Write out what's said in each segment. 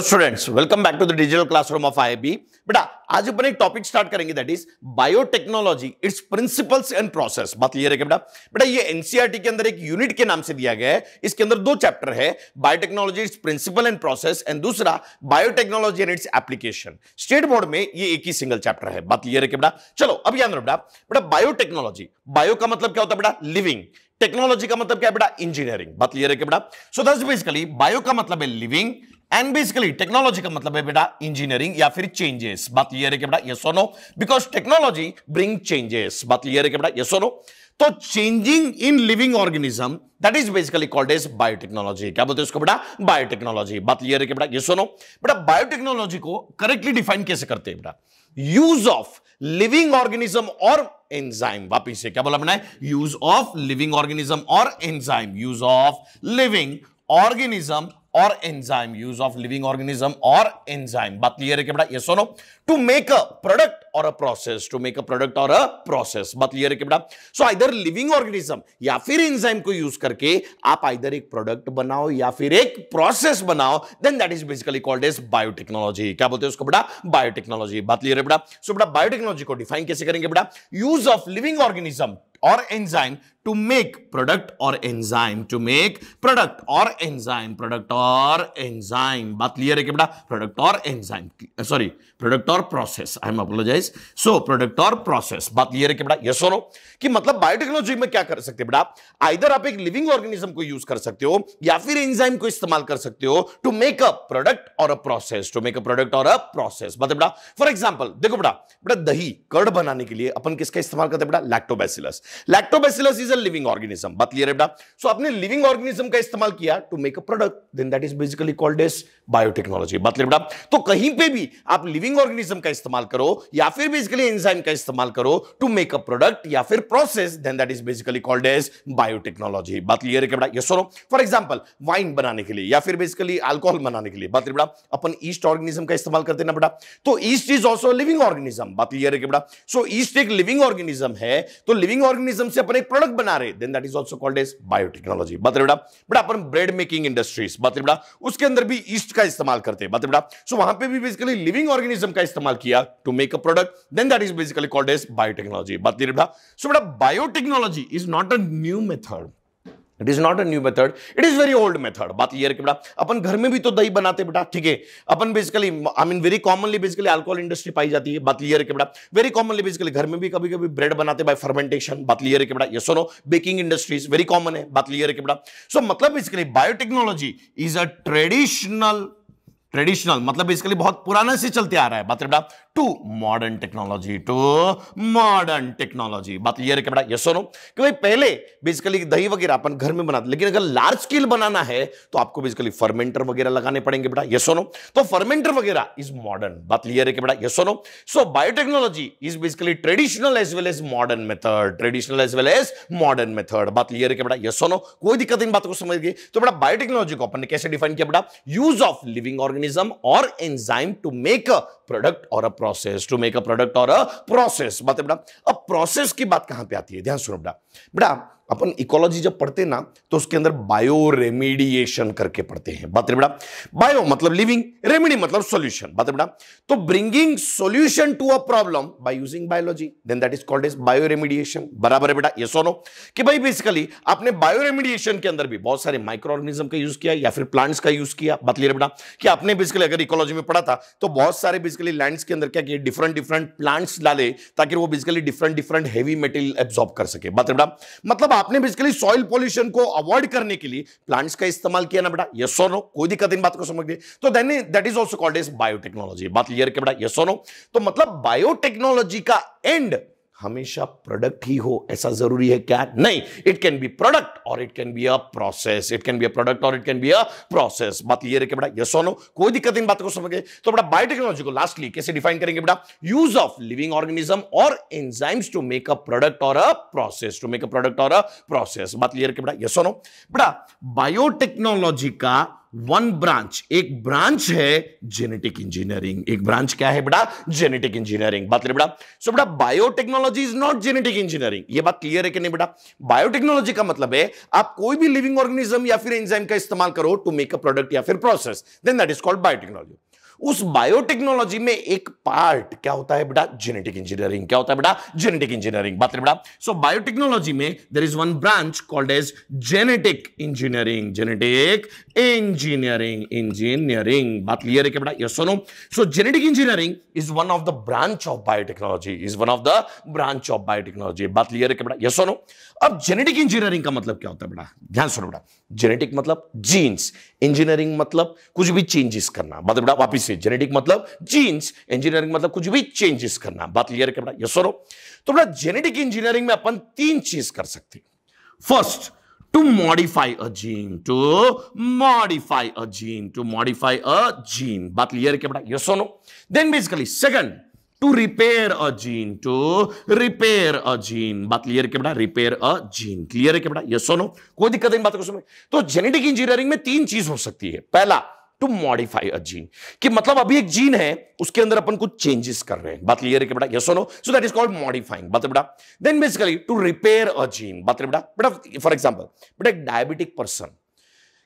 तो students welcome back to the digital classroom of IB बेटा आज अपन एक टॉपिक स्टार्ट करेंगे that is biotechnology its principles and process बात क्लियर है बेटा बेटा ये एनसीईआरटी e के अंदर एक यूनिट के नाम से दिया गया है इसके अंदर दो चैप्टर है biotechnology its principle and process and दूसरा biotechnology and its application state board में ये एक ही सिंगल चैप्टर है बात क्लियर है बेटा चलो अब याद रखो बेटा बेटा बायोटेक्नोलॉजी बायो का मतलब क्या होता है बेटा लिविंग टेक्नोलॉजी का मतलब क्या है बेटा इंजीनियरिंग बात क्लियर है बेटा सो दैट्स बेसिकली बायो का मतलब है लिविंग एंड बेसिकली टेक्नोलॉजी का मतलब है बेटा इंजीनियरिंग या फिर चेंजेस बात क्लियर है बेटा yes no because technology bring changes बात क्लियर है बेटा यस नो तो changing in living organism that is basically called as biotechnology क्या बोलते हैं इसको बेटा बायोटेक्नोलॉजी बात क्लियर है कि बेटा ये सुनो बेटा बायोटेक्नोलॉजी को करेक्टली डिफाइन कैसे करते हैं बेटा यूज ऑफ लिविंग ऑर्गेनिज्म और एंजाइम वापिस से क्या बोला अपना यूज ऑफ लिविंग ऑर्गेनिज्म और enzyme use of living organism और enzyme use of living organism और एंजाइम बात क्लियर है कि बेटा yes or no to make a product or a process to make a product or a process बात clear है बेटा सो आइदर लिविंग ऑर्गेनिज्म या फिर एंजाइम को यूज करके आप आइदर एक प्रोडक्ट बनाओ या फिर एक प्रोसेस बनाओ then that is basically called as biotechnology क्या बोलते हैं उसको बेटा बायोटेक्नोलॉजी बात क्लियर है बेटा सो बेटा बायोटेक्नोलॉजी को डिफाइन कैसे करेंगे बेटा use of living organism or enzyme to make product or enzyme to make product or enzyme product or enzyme बात क्लियर है कि बेटा product or enzyme sorry product और process I am apologise so product और process बात clear है कि बेटा ये सोनो कि मतलब बायोटेक्नोलॉजी में क्या कर सकते हैं बेटा आइदर आप एक लिविंग ऑर्गेनिज्म को यूज कर सकते हो या फिर एंजाइम को इस्तेमाल कर सकते हो टू मेक अ प्रोडक्ट और a process to make a product और अ प्रोसेस मतलब बेटा फॉर एग्जाम्पल देखो बेटा बेटा दही कर्ड बनाने के लिए अपन किसका इस्तेमाल करते हैं बेटा lactobacillus lactobacillus is a living organism बात क्लियर है बेटा सो आपने लिविंग ऑर्गेनिज्म का इस्तेमाल किया to make a product then that is basically called as biotechnology बात क्लियर बेटा तो कहीं पे भी आप लिविंग लिविंग ऑर्गेनिज्म का इस्तेमाल करो या फिर बेसिकली एंजाइम का इस्तेमाल करो टू मेक अ प्रोडक्ट या फिर process then that is basically called as biotechnology बात क्लियर है बेटा यस फॉर एग्जांपल वाइन बनाने के लिए या फिर बेसिकली अल्कोहल बनाने के लिए बात बेटा अपन ईस्ट ऑर्गेनिज्म का इस्तेमाल करते ना बेटा तो yeast is also living organism बात क्लियर है बेटा सो ईस्ट एक लिविंग ऑर्गेनिज्म है तो लिविंग ऑर्गेनिज्म से अपन एक प्रोडक्ट बना रहे then that is also called as biotechnology बात बेटा बेटा अपन ब्रेड मेकिंग इंडस्ट्रीज बात बेटा उसके अंदर भी ईस्ट का इस्तेमाल करते हैं बात बेटा सो वहां पे भी बेसिकली लिविंग ऑर्गेनिज्म ऑर्गेनिज्म का इस्तेमाल किया to make a product then that is basically called as biotechnology बात नहीं बेटा सो बेटा biotechnology is not a new method it is not a new method it is very old method बात ये बेटा अपन घर में भी तो दही बनाते बेटा ठीक है अपन basically I mean very commonly basically alcohol industry पाई जाती है बात ये बेटा वेरी कॉमनली बेसिकली घर में भी कभी कभी ब्रेड बनाते बाय फर्मेंटेशन बात ये बेटा ये सुनो बेकिंग इंडस्ट्रीज वेरी कॉमन है बात ये बेटा सो मतलब basically biotechnology is a traditional traditional मतलब बेसिकली बहुत पुराना से चलते आ रहा है बात to modern technology to modern technology बात ये रखे बेटा यस नो कि भाई पहले बेसिकली दही वगैरह अपन घर में बनाते लेकिन अगर लार्ज स्केल बनाना है तो आपको बेसिकली फर्मेंटर वगैरह लगाने पड़ेंगे बेटा यस नो तो फर्मेंटर वगैरह इज मॉडर्न बात ये रखे बेटा yes no so biotechnology is basically traditional as well as modern method traditional as well as modern method बात ये रखे बेटा यस नो कोई दिक्कत इन बात को समझ गई तो बेटा बायोटेक्नोलॉजी को अपन ने कैसे डिफाइन किया बेटा यूज ऑफ लिविंग ऑर्गेनिज्म और enzyme to make a product और a process to make a product और अ प्रोसेस बात है बेटा अब प्रोसेस की बात कहां पे आती है ध्यान सुनो बेटा बेटा अपन इकोलॉजी जब पढ़ते ना तो उसके अंदर बायो रेमिडिएशन करके पढ़ते हैं बात बेटा बायो मतलब लिविंग रेमिडी मतलब सॉल्यूशन बात बेटा तो bringing solution to a problem by using biology then that is called as bioremediation बराबर है बेटा ये सोनो कि भाई बेसिकली आपने बायो रेमिडिएशन के अंदर भी बहुत सारे माइक्रो ऑर्गेनिज्म का यूज किया या फिर प्लांट्स का यूज किया बात बेटा कि आपने बेसिकली अगर इकोलॉजी में पढ़ा था तो बहुत सारे बेसिकली लैंड्स के अंदर क्या किया डिफरेंट डिफरेंट प्लांट्स डाले ताकि वो basically different different heavy material absorb कर सके बात बेटा मतलब आपने बेसिकली सॉइल पॉल्यूशन को अवॉइड करने के लिए प्लांट्स का इस्तेमाल किया ना बेटा यस और नो कोई दिक्कत इन तो बात को समझ गई तो then that is also called as biotechnology बात क्लियर के बेटा यस और नो तो मतलब बायोटेक्नोलॉजी का एंड हमेशा प्रोडक्ट ही हो ऐसा जरूरी है क्या नहीं इट कैन बी प्रोडक्ट और it can be a process it can be a product और it can be a process बात ये रखे बेटा यस नो कोई दिक्कत इन बात को समझे तो बेटा बायोटेक्नोलॉजी को लास्टली कैसे डिफाइन करेंगे बेटा यूज ऑफ लिविंग ऑर्गेनिज्म और enzymes to make a product और a process to make a product और अ प्रोसेस बात ये रखे बेटा यस नो बेटा बायोटेक्नोलॉजी का वन ब्रांच एक ब्रांच है जेनेटिक इंजीनियरिंग एक ब्रांच क्या है बेटा जेनेटिक इंजीनियरिंग बात करें बेटा सो बेटा biotechnology is not genetic engineering ये बात क्लियर है कि नहीं बेटा बायोटेक्नोलॉजी का मतलब है आप कोई भी लिविंग ऑर्गेनिज्म या फिर एंजाइम का इस्तेमाल करो टू मेक अ प्रोडक्ट या फिर process then that is called biotechnology उस बायोटेक्नोलॉजी में एक पार्ट क्या होता है बेटा जेनेटिक इंजीनियरिंग क्या होता है बेटा जेनेटिक इंजीनियरिंग बात बेटा सो बायोटेक्नोलॉजी में there is one branch called as genetic engineering genetic engineering engineering बात क्लियर है बेटा यस सुनो so genetic engineering is one of the branch of biotechnology is one of the branch of biotechnology बात clear है बेटा yes सुनो अब genetic engineering का मतलब क्या होता है बेटा ध्यान सुनो बेटा जेनेटिक मतलब जीन्स इंजीनियरिंग मतलब कुछ भी चेंजेस करना बात बेटा वापिस से जेनेटिक मतलब जीन्स इंजीनियरिंग मतलब कुछ भी चेंजेस करना बात क्लियर है यस सर तो बड़ा जेनेटिक इंजीनियरिंग में अपन तीन चीज कर सकते first to modify a gene to modify a gene to modify a gene बात क्लियर के बड़ा yes or then basically second to repair a gene to repair a gene बात क्लियर के बड़ा रिपेयर अ जीन क्लियर है क्या बेटा yes or कोई दिक्कत नहीं बात को समझ तो जेनेटिक इंजीनियरिंग में तीन चीज हो सकती है पहला टू मॉडिफाई अ जीन कि मतलब अभी एक जीन है उसके अंदर अपन कुछ चेंजेस कर रहे हैं बात क्लियर है कि बेटा yes no so that is called modifying बात बेटा then basically to repair a gene बात बेटा बेटा फॉर एग्जांपल बेटा एक डायबिटिक पर्सन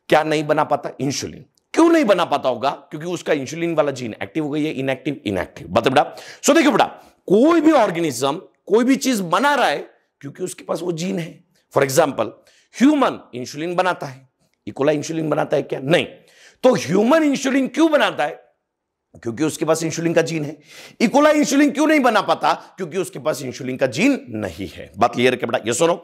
क्या नहीं बना पाता इंसुलिन क्यों नहीं बना पाता होगा क्योंकि उसका इंसुलिन वाला जीन एक्टिव हो गई है इनएक्टिव इनएक्टिव बात बेटा सो देखिए बेटा कोई भी ऑर्गेनिज्म कोई भी चीज बना रहा है क्योंकि उसके पास वो जीन है फॉर एग्जाम्पल ह्यूमन इंसुलिन बनाता है इकोला e. इंसुलिन बनाता है क्या नहीं तो ह्यूमन इंसुलिन क्यों बनाता है क्योंकि उसके पास इंसुलिन का जीन है इकोला e. इंसुलिन क्यों नहीं बना पाता क्योंकि उसके पास इंसुलिन का जीन नहीं है बात क्लियर के बेटा ये सुनो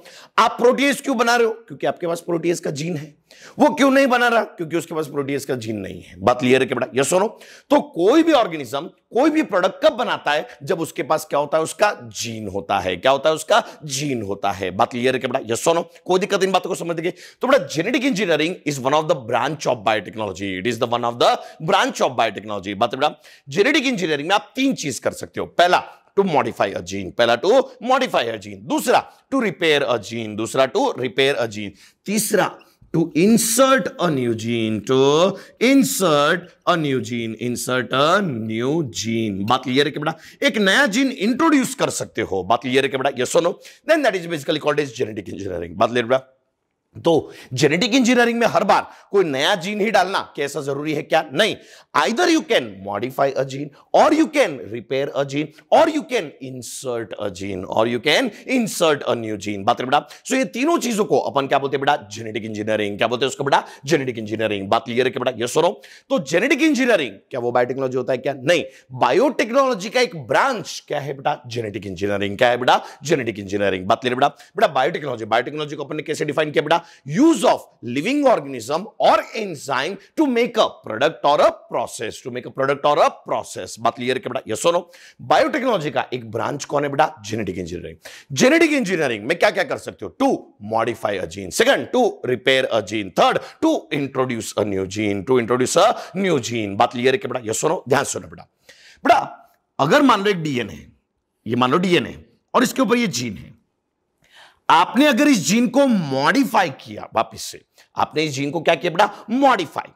आप प्रोटीएस क्यों बना रहे हो क्योंकि आपके पास प्रोटीएस का जीन है वो क्यों नहीं बना रहा क्योंकि उसके पास प्रोटीएस का जीन नहीं है बात क्लियर है बेटा यस और तो कोई भी ऑर्गेनिज्म कोई भी प्रोडक्ट कब बनाता है जब उसके पास क्या होता है उसका जीन होता है क्या होता है उसका जीन होता है बात क्लियर है बेटा यस और कोई दिक्कत इन बातों को समझ गए तो बेटा genetic engineering is one of the branch of biotechnology it is the one of the branch of biotechnology बात बेटा जेनेटिक इंजीनियरिंग में आप तीन चीज कर सकते हो पहला टू मॉडिफाई अ जीन पहला टू मॉडिफाई अ जीन दूसरा टू रिपेयर अ जीन दूसरा टू रिपेयर अ जीन तीसरा to insert a new gene to insert a new gene insert a new gene बात क्लियर है बेटा एक नया gene introduce कर सकते हो बात क्लियर है बेटा yes or no then that is basically called as genetic engineering बात क्लियर बेटा तो जेनेटिक इंजीनियरिंग में हर बार कोई नया जीन ही डालना कैसा जरूरी है क्या नहीं either you can modify a gene or you can repair a gene or you can insert a gene or you can insert a new gene बात बेटा सो ये तीनों चीजों को अपन क्या बोलते हैं बेटा जेनेटिक इंजीनियरिंग क्या बोलते हैं उसको बेटा जेनेटिक इंजीनियरिंग बात क्लियर है बेटा यस और तो जेनेटिक इंजीनियरिंग क्या वो बायोटेक्नोलॉजी होता है क्या नहीं बायोटेक्नोलॉजी का एक ब्रांच क्या है बेटा जेनेटिक इंजीनियरिंग क्या है बेटा जेनेटिक इंजीनियरिंग बात क्लियर बेटा बेटा बायोटेक्नोलॉजी बायोटेक्नोलॉजी को अपन ने कैसे डिफाइन किया बेटा use of living organism or enzyme to make a product or a process to make a product or a process बात क्लियर है बेटा यस नो बायोटेक्नोलॉजी का एक ब्रांच कौन है बेटा जेनेटिक इंजीनियरिंग जेनेटिक इंजीनियरिंग में क्या क्या कर सकते हो to modify a gene second to repair a gene third to introduce a new gene to introduce a new gene बात क्लियर है बेटा यस नो ध्यान सुनो बेटा बेटा अगर मान लो एक डीएनए ये मान लो डीएनए और इसके ऊपर ये जीन है आपने अगर इस जीन को मॉडिफाई किया वापिस से आपने इस जीन को क्या किया बेटा मॉडिफाई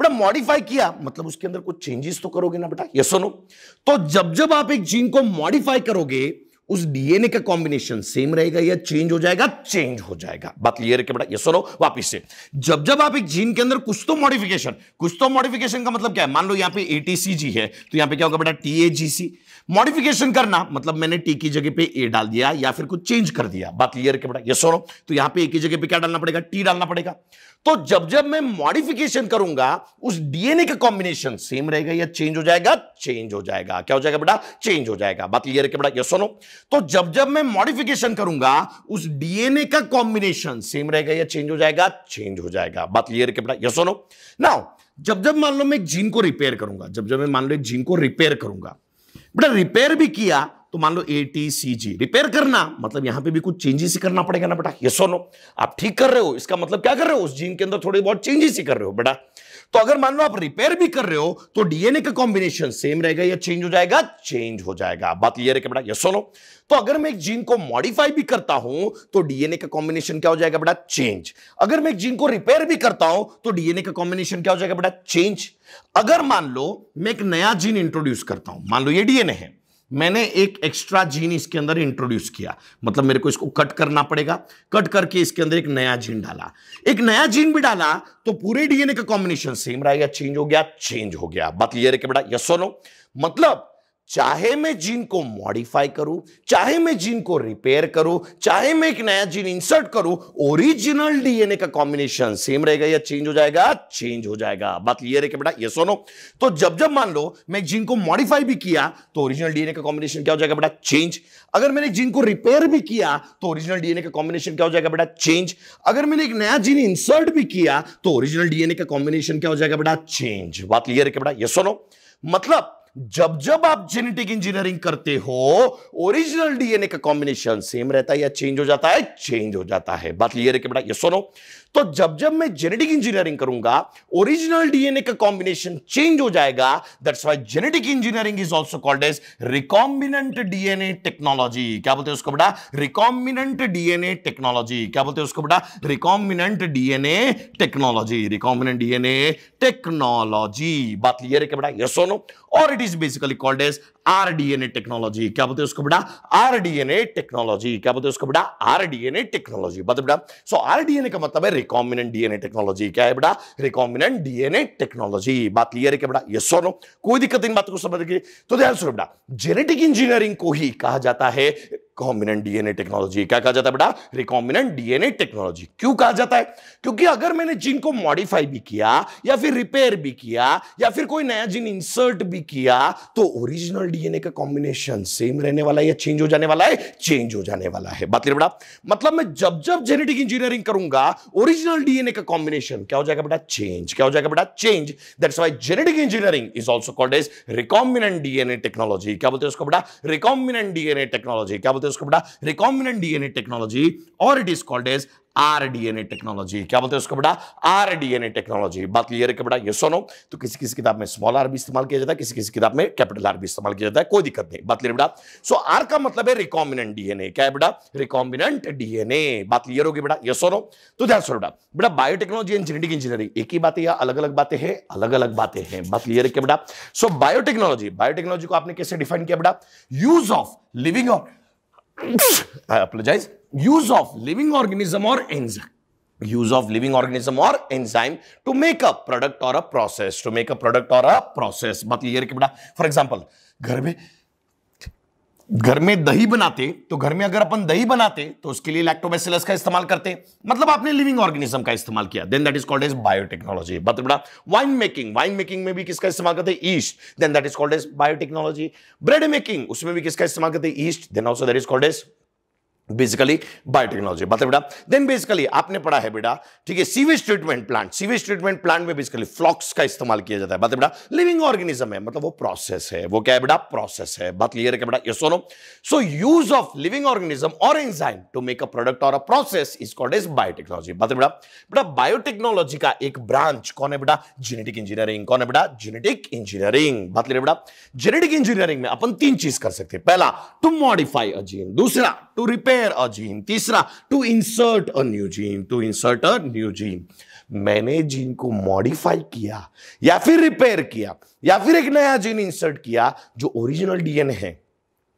बेटा मॉडिफाई किया मतलब उसके अंदर कुछ चेंजेस तो करोगे ना बेटा ये सुनो तो जब जब आप एक जीन को मॉडिफाई करोगे उस डीएनए का कॉम्बिनेशन सेम रहेगा या चेंज हो जाएगा चेंज हो जाएगा बात क्लियर है बेटा ये सुनो वापिस से जब जब आप एक जीन के अंदर कुछ तो मॉडिफिकेशन कुछ तो मॉडिफिकेशन का मतलब क्या है मान लो यहां पे एटीसीजी है तो यहां पे क्या होगा बेटा टीएजीसी मॉडिफिकेशन करना मतलब मैंने टी की जगह पे ए डाल दिया या फिर कुछ चेंज कर दिया बात क्लियर के बड़ा यस सोनो तो यहां पे ए की जगह पे क्या डालना पड़ेगा टी डालना पड़ेगा तो जब जब मैं मॉडिफिकेशन करूंगा उस डीएनए का कॉम्बिनेशन सेम रहेगा या चेंज हो जाएगा चेंज हो जाएगा क्या हो जाएगा बेटा चेंज हो जाएगा बात क्लियर के बड़ा यस सोनो तो जब जब मैं मॉडिफिकेशन करूंगा उस डीएनए का कॉम्बिनेशन सेम रहेगा या चेंज हो जाएगा चेंज हो जाएगा बात क्लियर के बड़ा ये सोनो नाउ जब जब मान लो मैं जीन को रिपेयर करूंगा जब जब मैं मान लो जीन को रिपेयर करूंगा बेटा रिपेयर भी किया तो मान लो A T C ji repair करना मतलब यहां पे भी कुछ चेंजेस ही करना पड़ेगा ना बेटा ये सोनो आप ठीक कर रहे हो इसका मतलब क्या कर रहे हो उस जीन के अंदर थोड़ी बहुत चेंजेस ही कर रहे हो बेटा तो अगर मान लो आप रिपेयर भी कर रहे हो तो डीएनए का कॉम्बिनेशन सेम रहेगा या चेंज हो जाएगा चेंज हो जाएगा बात क्लियर है बेटा यस सुनो तो अगर मैं एक जीन को मॉडिफाई भी करता हूं तो डीएनए का कॉम्बिनेशन क्या हो जाएगा बेटा चेंज अगर मैं एक जीन को रिपेयर भी करता हूं तो डीएनए का कॉम्बिनेशन क्या हो जाएगा बेटा चेंज अगर मान लो मैं एक नया जीन इंट्रोड्यूस करता हूं मान लो ये डीएनए है मैंने एक एक्स्ट्रा जीन इसके अंदर इंट्रोड्यूस किया मतलब मेरे को इसको कट करना पड़ेगा कट करके इसके अंदर एक नया जीन डाला एक नया जीन भी डाला तो पूरे डीएनए का कॉम्बिनेशन सेम रहा या चेंज हो गया चेंज हो गया बात क्लियर है कि बेटा यस नो मतलब चाहे मैं जीन को मॉडिफाई करूं चाहे मैं जीन को रिपेयर करूं चाहे मैं एक नया जीन इंसर्ट करूं ओरिजिनल डीएनए का कॉम्बिनेशन सेम रहेगा या चेंज हो जाएगा चेंज हो जाएगा बात क्लियर है बेटा ये सुनो तो जब जब मान लो मैं जीन को मॉडिफाई भी किया तो ओरिजिनल डीएनए का कॉम्बिनेशन क्या हो जाएगा बेटा चेंज अगर मैंने जीन को रिपेयर भी किया तो ओरिजिनल डीएनए का कॉम्बिनेशन क्या हो जाएगा बेटा चेंज अगर मैंने एक नया जीन इंसर्ट भी किया तो ओरिजिनल डीएनए का कॉम्बिनेशन क्या हो जाएगा बेटा चेंज बात क्लियर है बेटा ये सुनो मतलब जब जब आप जेनेटिक इंजीनियरिंग करते हो ओरिजिनल डीएनए का कॉम्बिनेशन सेम रहता है या चेंज हो जाता है चेंज हो जाता है बात क्लियर है बेटा ये सुनो तो जब जब मैं जेनेटिक इंजीनियरिंग करूंगा ओरिजिनल डीएनए का कॉम्बिनेशन चेंज हो जाएगा that's why genetic engineering is also called as recombinant DNA technology क्या बोलते हैं उसको बेटा रिकॉम्बिनेंट डीएनए टेक्नोलॉजी क्या बोलते हैं उसको बेटा recombinant DNA technology recombinant DNA technology बात क्लियर है बेटा ये सुनो और that is basically called as rDNA technology क्या बोलते उसको बेटा आरडीएनए टेक्नोलॉजी क्या बोलते उसको बेटा आरडीएनए टेक्नोलॉजी बता बेटा सो आरडीएनए का मतलब है रिकॉम्बिनेंट डीएनए टेक्नोलॉजी क्या है बेटा रिकॉम्बिनेंट डीएनए टेक्नोलॉजी बात क्लियर है क्या बेटा यस सुनो कोई दिक्कत नहीं बात को समझ के तो ध्यान सुनो बेटा जेनेटिक इंजीनियरिंग को ही कहा जाता है रिकॉम्बिनेंट डीएनए टेक्नोलॉजी क्या कहा जाता है बेटा रिकॉम्बिनेंट डीएनए टेक्नोलॉजी क्यों कहा जाता है क्योंकि अगर मैंने जीन को मॉडिफाई भी किया या फिर रिपेयर भी किया या फिर कोई नया जीन इंसर्ट भी किया तो ओरिजिनल डीएनए का कॉम्बिनेशन सेम रहने वाला है या चेंज हो जाने वाला है चेंज हो जाने वाला है बात बेटा मतलब मैं जब जब जेनेटिक इंजीनियरिंग करूंगा ओरिजिनल डीएनए का कॉम्बिनेशन क्या हो जाएगा बेटा चेंज क्या हो जाएगा बेटा change that's why genetic engineering is also called as recombinant DNA technology क्या बोलते हैं उसको बेटा रिकॉम्बिनेंट डीएनए टेक्नोलॉजी क्या बोलते हैं उसको बेटा रिकॉम्बिनेंट डीएनए टेक्नोलॉजी और it is called as rDNA technology क्या बोलते हैं उसको बेटा आरडीएनए टेक्नोलॉजी बात क्लियर है बेटा ये सुनो तो किसी किसी किताब में स्मॉल आर भी इस्तेमाल किया जाता है किसी किसी किताब में कैपिटल आर भी इस्तेमाल किया जाता है कोई दिक्कत नहीं बात क्लियर बेटा सो आर का मतलब है रिकॉम्बिनेंट डीएनए क्या है बेटा रिकॉम्बिनेंट डीएनए बात क्लियर होगी बेटा ये सुनो तो ध्यान सुनो बेटा बेटा बायोटेक्नोलॉजी एंड जेनेटिक इंजीनियरिंग एक ही बात है या अलग अलग बातें हैं अलग अलग बातें हैं बात क्लियर है बेटा सो बायोटेक्नोलॉजी बायोटेक्नोलॉजी को आपने कैसे डिफाइन किया बेटा use of living of I apologize. Use of living organism or enzyme. Use of living organism or enzyme to make a product or a process. To make a product or a process. मतलब ये रखिए बेटा. For example, घर में घर में दही बनाते तो घर में अगर अपन दही बनाते तो उसके लिए लैक्टोबैसिलस का इस्तेमाल करते मतलब आपने लिविंग ऑर्गेनिज्म का इस्तेमाल किया then that is called as biotechnology बड़ा वाइन मेकिंग वाइन मेकिंग में भी किसका इस्तेमाल करते yeast then that is called as biotechnology bread making उसमें भी किसका इस्तेमाल करते yeast then also that is called as basically biotechnology बात है बेटा देन बेसिकली आपने पढ़ा है बेटा ठीक है sewage treatment plant sewage treatment plant में बेसिकली फ्लॉक्स का इस्तेमाल किया जाता है बात है बेटा लिविंग ऑर्गेनिज्म है मतलब वो प्रोसेस है वो क्या है बेटा प्रोसेस है बात क्लियर है बेटा yes no so use of living organism और enzyme to make a product और a process is called as biotechnology बात है बेटा बेटा बायोटेक्नोलॉजी का एक ब्रांच कौन है बेटा जेनेटिक इंजीनियरिंग कौन है बेटा जेनेटिक इंजीनियरिंग बात क्लियर बेटा जेनेटिक इंजीनियरिंग में अपन तीन चीज कर सकते हैं पहला टू मॉडिफाई अ जीन दूसरा to repair repair a gene तीसरा to insert a new gene to insert a new gene मैंने जीन को मॉडिफाई किया या फिर रिपेयर किया या फिर एक नया जीन इंसर्ट किया जो ओरिजिनल डीएनए है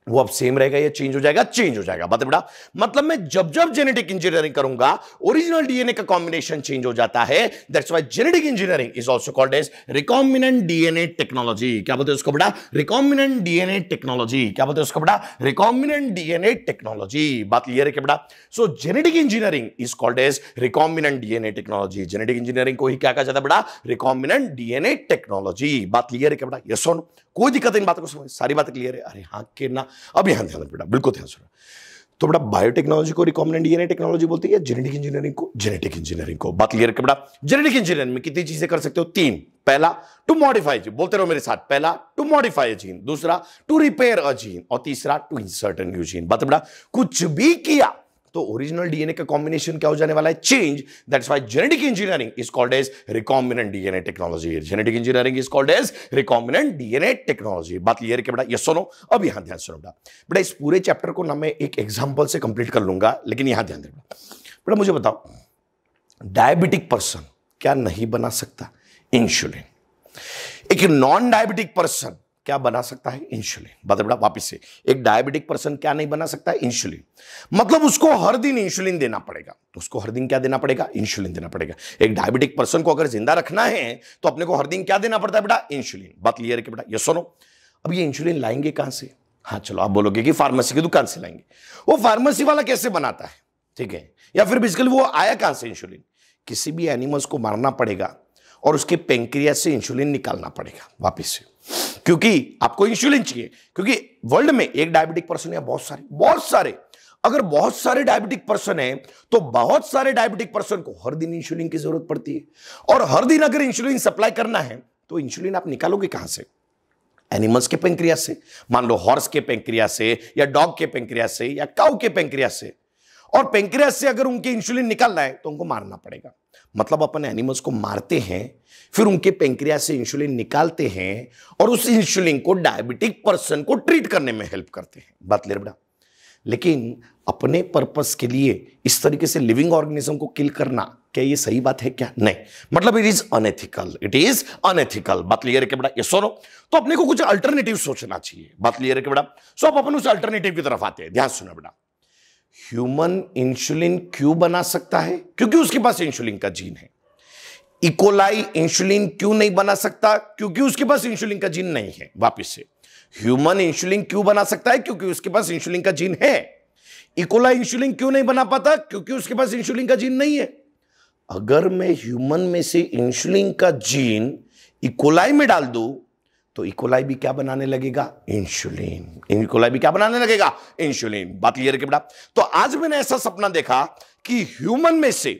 वो अब सेम रहेगा या चेंज हो जाएगा चेंज हो जाएगा बात बेटा मतलब मैं जब जब जेनेटिक इंजीनियरिंग करूंगा ओरिजिनल डीएनए का कॉम्बिनेशन चेंज हो जाता है that's why genetic engineering is also called as recombinant DNA technology क्या बोलते हैं उसको बेटा रिकॉम्बिनेंट डीएनए टेक्नोलॉजी क्या बोलते हैं उसको बेटा रिकॉम्बिनेंट डीएनए टेक्नोलॉजी बात क्लियर है क्या बेटा so genetic engineering is called as recombinant DNA technology genetic engineering को ही क्या कहा जाता है बेटा रिकॉम्बिनेंट डीएनए टेक्नोलॉजी बात क्लियर है क्या बेटा यस और कोई दिक्कत इन बातों को समझ सारी बात क्लियर है अरे हाँ के ना अब यहाँ ध्यान बेटा बिल्कुल ध्यान सुना तो बेटा बायोटेक्नोलॉजी को रिकॉम्बिनेंट डीएनए टेक्नोलॉजी बोलती है जेनेटिक इंजीनियरिंग को जेनेटिक इंजीनियरिंग को बात क्लियर के बेटा जेनेटिक इंजीनियरिंग में कितनी चीजें कर सकते हो तीन पहला टू मॉडिफाई जीन बोलते रहो मेरे साथ पहला टू मॉडिफाई जीन दूसरा टू रिपेयर अ जीन और तीसरा टू इंसर्ट न्यू जीन बात बेटा कुछ भी किया तो ओरिजिनल डीएनए का कॉम्बिनेशन क्या हो जाने वाला है change that's why genetic engineering is called as recombinant DNA technology genetic engineering is called as recombinant DNA technology बात क्लियर के बेटा ये सुनो अब यहां ध्यान सुनो बेटा बेटा इस पूरे चैप्टर को ना मैं एक एग्जाम्पल से कंप्लीट कर लूंगा लेकिन यहां ध्यान देना बेटा मुझे बताओ डायबिटिक पर्सन क्या नहीं बना सकता इंसुलिन एक नॉन डायबिटिक पर्सन क्या बना सकता है इंसुलिन बदबड़ा वापिस से एक डायबिटिक पर्सन क्या नहीं बना सकता है इंसुलिन मतलब उसको हर दिन इंसुलिन देना पड़ेगा तो उसको हर दिन क्या देना पड़ेगा इंसुलिन देना पड़ेगा एक डायबिटिक पर्सन को अगर जिंदा रखना है तो अपने को हर दिन क्या देना पड़ता है बेटा इंसुलिन बात क्लियर है बेटा ये सुनो अब ये इंसुलिन लाएंगे कहां से हाँ चलो आप बोलोगे कि फार्मेसी की दुकान से लाएंगे वो फार्मेसी वाला कैसे बनाता है ठीक है या फिर बेसिकली वो आया कहां से इंसुलिन किसी भी एनिमल्स को मारना पड़ेगा और उसके पेंक्रिया से इंसुलिन निकालना पड़ेगा वापिस से क्योंकि आपको इंसुलिन चाहिए क्योंकि वर्ल्ड में एक डायबिटिक पर्सन है बहुत सारे बहुत सारे अगर बहुत सारे डायबिटिक पर्सन है तो बहुत सारे डायबिटिक पर्सन को हर दिन इंसुलिन की जरूरत पड़ती है और हर दिन अगर इंसुलिन सप्लाई करना है तो इंसुलिन आप निकालोगे कहां से एनिमल्स के पेंक्रिया से मान लो हॉर्स के पेंक्रिया से या डॉग के पेंक्रिया से या काउ के पेंक्रिया से और पेंक्रिया से अगर उनके इंसुलिन निकालना है तो उनको मारना पड़ेगा मतलब अपन एनिमल्स को मारते हैं फिर उनके पेंक्रिया से इंसुलिन निकालते हैं और उस इंसुलिन को डायबिटिक पर्सन को ट्रीट करने में हेल्प करते हैं बात ले बेटा लेकिन अपने पर्पस के लिए इस तरीके से लिविंग ऑर्गेनिज्म को किल करना क्या ये सही बात है क्या नहीं मतलब it is unethical it is unethical बात क्लियर रखे बेटा ये सोनो तो अपने को कुछ अल्टरनेटिव सोचना चाहिए बात क्लियर रखे बेटा सो अब अपन उस अल्टरनेटिव की तरफ आते हैं ध्यान सुना बेटा ह्यूमन इंसुलिन क्यों बना सकता है क्योंकि उसके पास इंसुलिन का जीन है इकोलाई e. इंसुलिन क्यों नहीं बना सकता क्योंकि उसके पास इंसुलिन का जीन नहीं है वापिस से ह्यूमन इंसुलिन क्यों बना सकता है क्योंकि उसके पास इंसुलिन का जीन है इकोलाई e. इंसुलिन क्यों नहीं बना पाता क्योंकि उसके पास इंसुलिन का जीन नहीं है अगर मैं ह्यूमन में से इंसुलिन का जीन इकोलाई e. में डाल दू तो इकोलाई e भी क्या बनाने लगेगा इंसुलिन इकोलाई भी क्या बनाने लगेगा इंसुलिन बात क्लियर के बेटा तो आज मैंने ऐसा सपना देखा कि ह्यूमन में से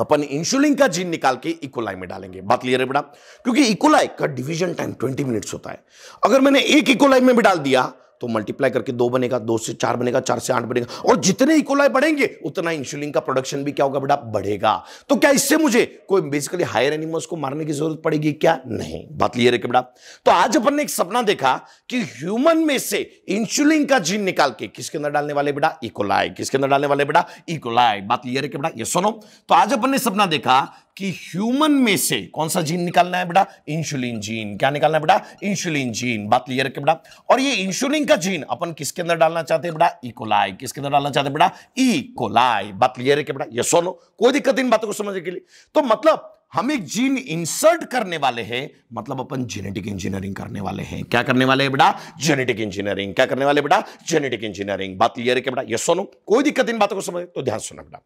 अपन इंसुलिन का जीन निकाल के इकोलाई e में डालेंगे बात क्लियर है बेटा क्योंकि इकोलाई e का डिवीजन टाइम 20 मिनट्स होता है अगर मैंने एक इकोलाई में भी डाल दिया तो मल्टीप्लाई करके दो बनेगा दो से चार बनेगा चार से आठ बनेगा और जितने इकोलाई बढ़ेंगे उतना इंसुलिन का प्रोडक्शन भी क्या होगा बेटा बढ़ेगा तो क्या इससे मुझे कोई बेसिकली हायर एनिमल्स को मारने की जरूरत पड़ेगी क्या नहीं बात लिए है बेटा तो आज अपन ने एक सपना देखा कि ह्यूमन में से इंसुलिन का जीन निकाल के किसके अंदर डालने वाले बेटा इकोलाई किसके अंदर डालने वाले बेटा इकोलाई बात लिए है बेटा ये सुनो तो आज अपन ने सपना देखा कि ह्यूमन में से कौन सा जीन निकालना है बेटा इंसुलिन जीन क्या निकालना है बेटा इंसुलिन जीन बात क्लियर रखे बेटा और ये इंसुलिन का जीन अपन किसके अंदर डालना चाहते हैं बेटा इकोलाई e. किसके अंदर डालना चाहते हैं बेटा इकोलाई e. बात क्लियर रखे बेटा ये सोनो कोई दिक्कत इन बातों को समझने के लिए तो मतलब हम एक जीन इंसर्ट करने वाले हैं मतलब अपन जेनेटिक इंजीनियरिंग करने वाले हैं क्या करने वाले हैं बेटा जेनेटिक इंजीनियरिंग क्या करने वाले बेटा जेनेटिक इंजीनियरिंग बात क्लियर है क्या बेटा यस सुनो कोई दिक्कत इन बातों को समझ तो ध्यान सुना बेटा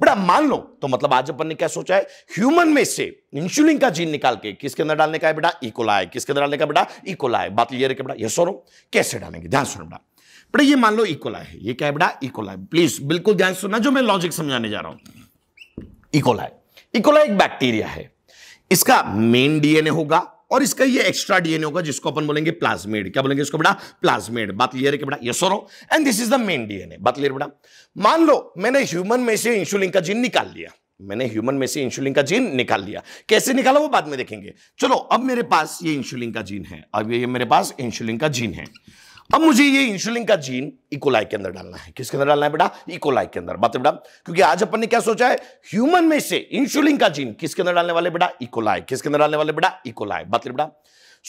बेटा मान लो तो मतलब आज अपन ने क्या सोचा है ह्यूमन में से इंसुलिन का जीन निकाल के किसके अंदर डालने का है बेटा इकोलाय e. किसके अंदर डालने का बेटा इकोलाय बात क्लियर है बेटा e. यस नो कैसे डालेंगे ध्यान सुनो बेटा बेटा ये मान लो इकोलाय e. है ये क्या है बेटा इकोलाय प्लीज बिल्कुल ध्यान सुनना जो मैं लॉजिक समझाने जा रहा हूं इकोलाय इकोला e एक बैक्टीरिया है इसका मेन डीएनए होगा और इसका ये एक्स्ट्रा डीएनए होगा जिसको अपन बोलेंगे प्लाज्मेड क्या बोलेंगे इसको बेटा प्लाज्मेड बात लियर के कि बेटा yes and this is the main DNA बात लियर बेटा मान लो मैंने ह्यूमन में से इंसुलिन का जीन निकाल लिया मैंने ह्यूमन में से इंसुलिन का जीन निकाल लिया कैसे निकाला वो बाद में देखेंगे चलो अब मेरे पास ये इंसुलिन का जीन है अब ये मेरे पास इंसुलिन का जीन है अब मुझे ये इंसुलिन का जीन इकोलाई e के अंदर डालना है किसके अंदर डालना है बेटा इकोलाई e के अंदर बात बेटा क्योंकि आज अपन ने क्या सोचा है ह्यूमन में से इंसुलिन का जीन किसके अंदर डालने वाले बेटा इकोलाई e किसके अंदर डालने वाले बेटा इकोलाई बात बेटा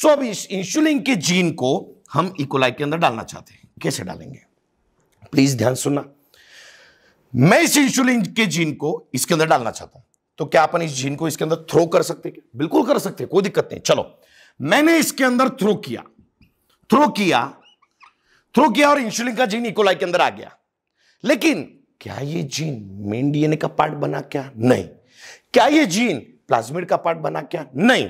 सो अब इस इंसुलिन के जीन को हम इकोलाई के अंदर डालना चाहते हैं कैसे डालेंगे प्लीज ध्यान सुनना मैं इस इंसुलिन के जीन को इसके अंदर डालना चाहता हूं तो क्या अपन इस जीन को इसके अंदर थ्रो कर सकते हैं बिल्कुल कर सकते हैं कोई दिक्कत नहीं चलो मैंने इसके अंदर थ्रो किया थ्रो किया थ्रू किया और इंसुलिन का जीन इकोलाई e के अंदर आ गया लेकिन क्या ये जीन मेन डीएनए का पार्ट बना क्या नहीं क्या ये जीन प्लाज्मिड का पार्ट बना क्या नहीं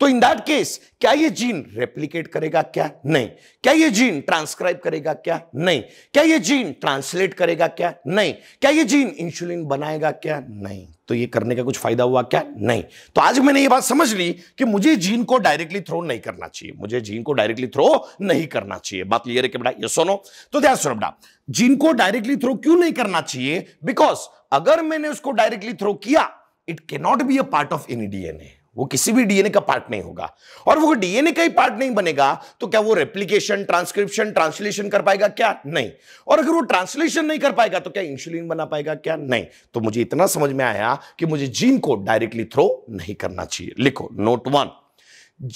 तो इन दैट केस क्या ये जीन रेप्लीकेट करेगा क्या नहीं क्या ये जीन ट्रांसक्राइब करेगा क्या नहीं क्या ये जीन ट्रांसलेट करेगा क्या नहीं क्या ये जीन इंसुलिन बनाएगा क्या नहीं तो ये करने का कुछ फायदा हुआ क्या नहीं तो आज मैंने ये बात समझ ली कि मुझे जीन को डायरेक्टली थ्रो नहीं करना चाहिए मुझे जीन को डायरेक्टली थ्रो नहीं करना चाहिए बात क्लियर है कि बेटा ये सुनो तो ध्यान सुनो बेटा जीन को डायरेक्टली थ्रो क्यों नहीं करना चाहिए बिकॉज अगर मैंने उसको डायरेक्टली थ्रो किया it can not be a part of any DNA वो किसी भी डीएनए का पार्ट नहीं होगा और वो डीएनए का ही पार्ट नहीं बनेगा तो क्या वो रेप्लीकेशन ट्रांसक्रिप्शन ट्रांसलेशन कर पाएगा क्या नहीं और अगर वो ट्रांसलेशन नहीं कर पाएगा तो क्या इंसुलिन बना पाएगा क्या नहीं तो मुझे इतना समझ में आया कि मुझे जीन को डायरेक्टली थ्रो नहीं करना चाहिए लिखो note one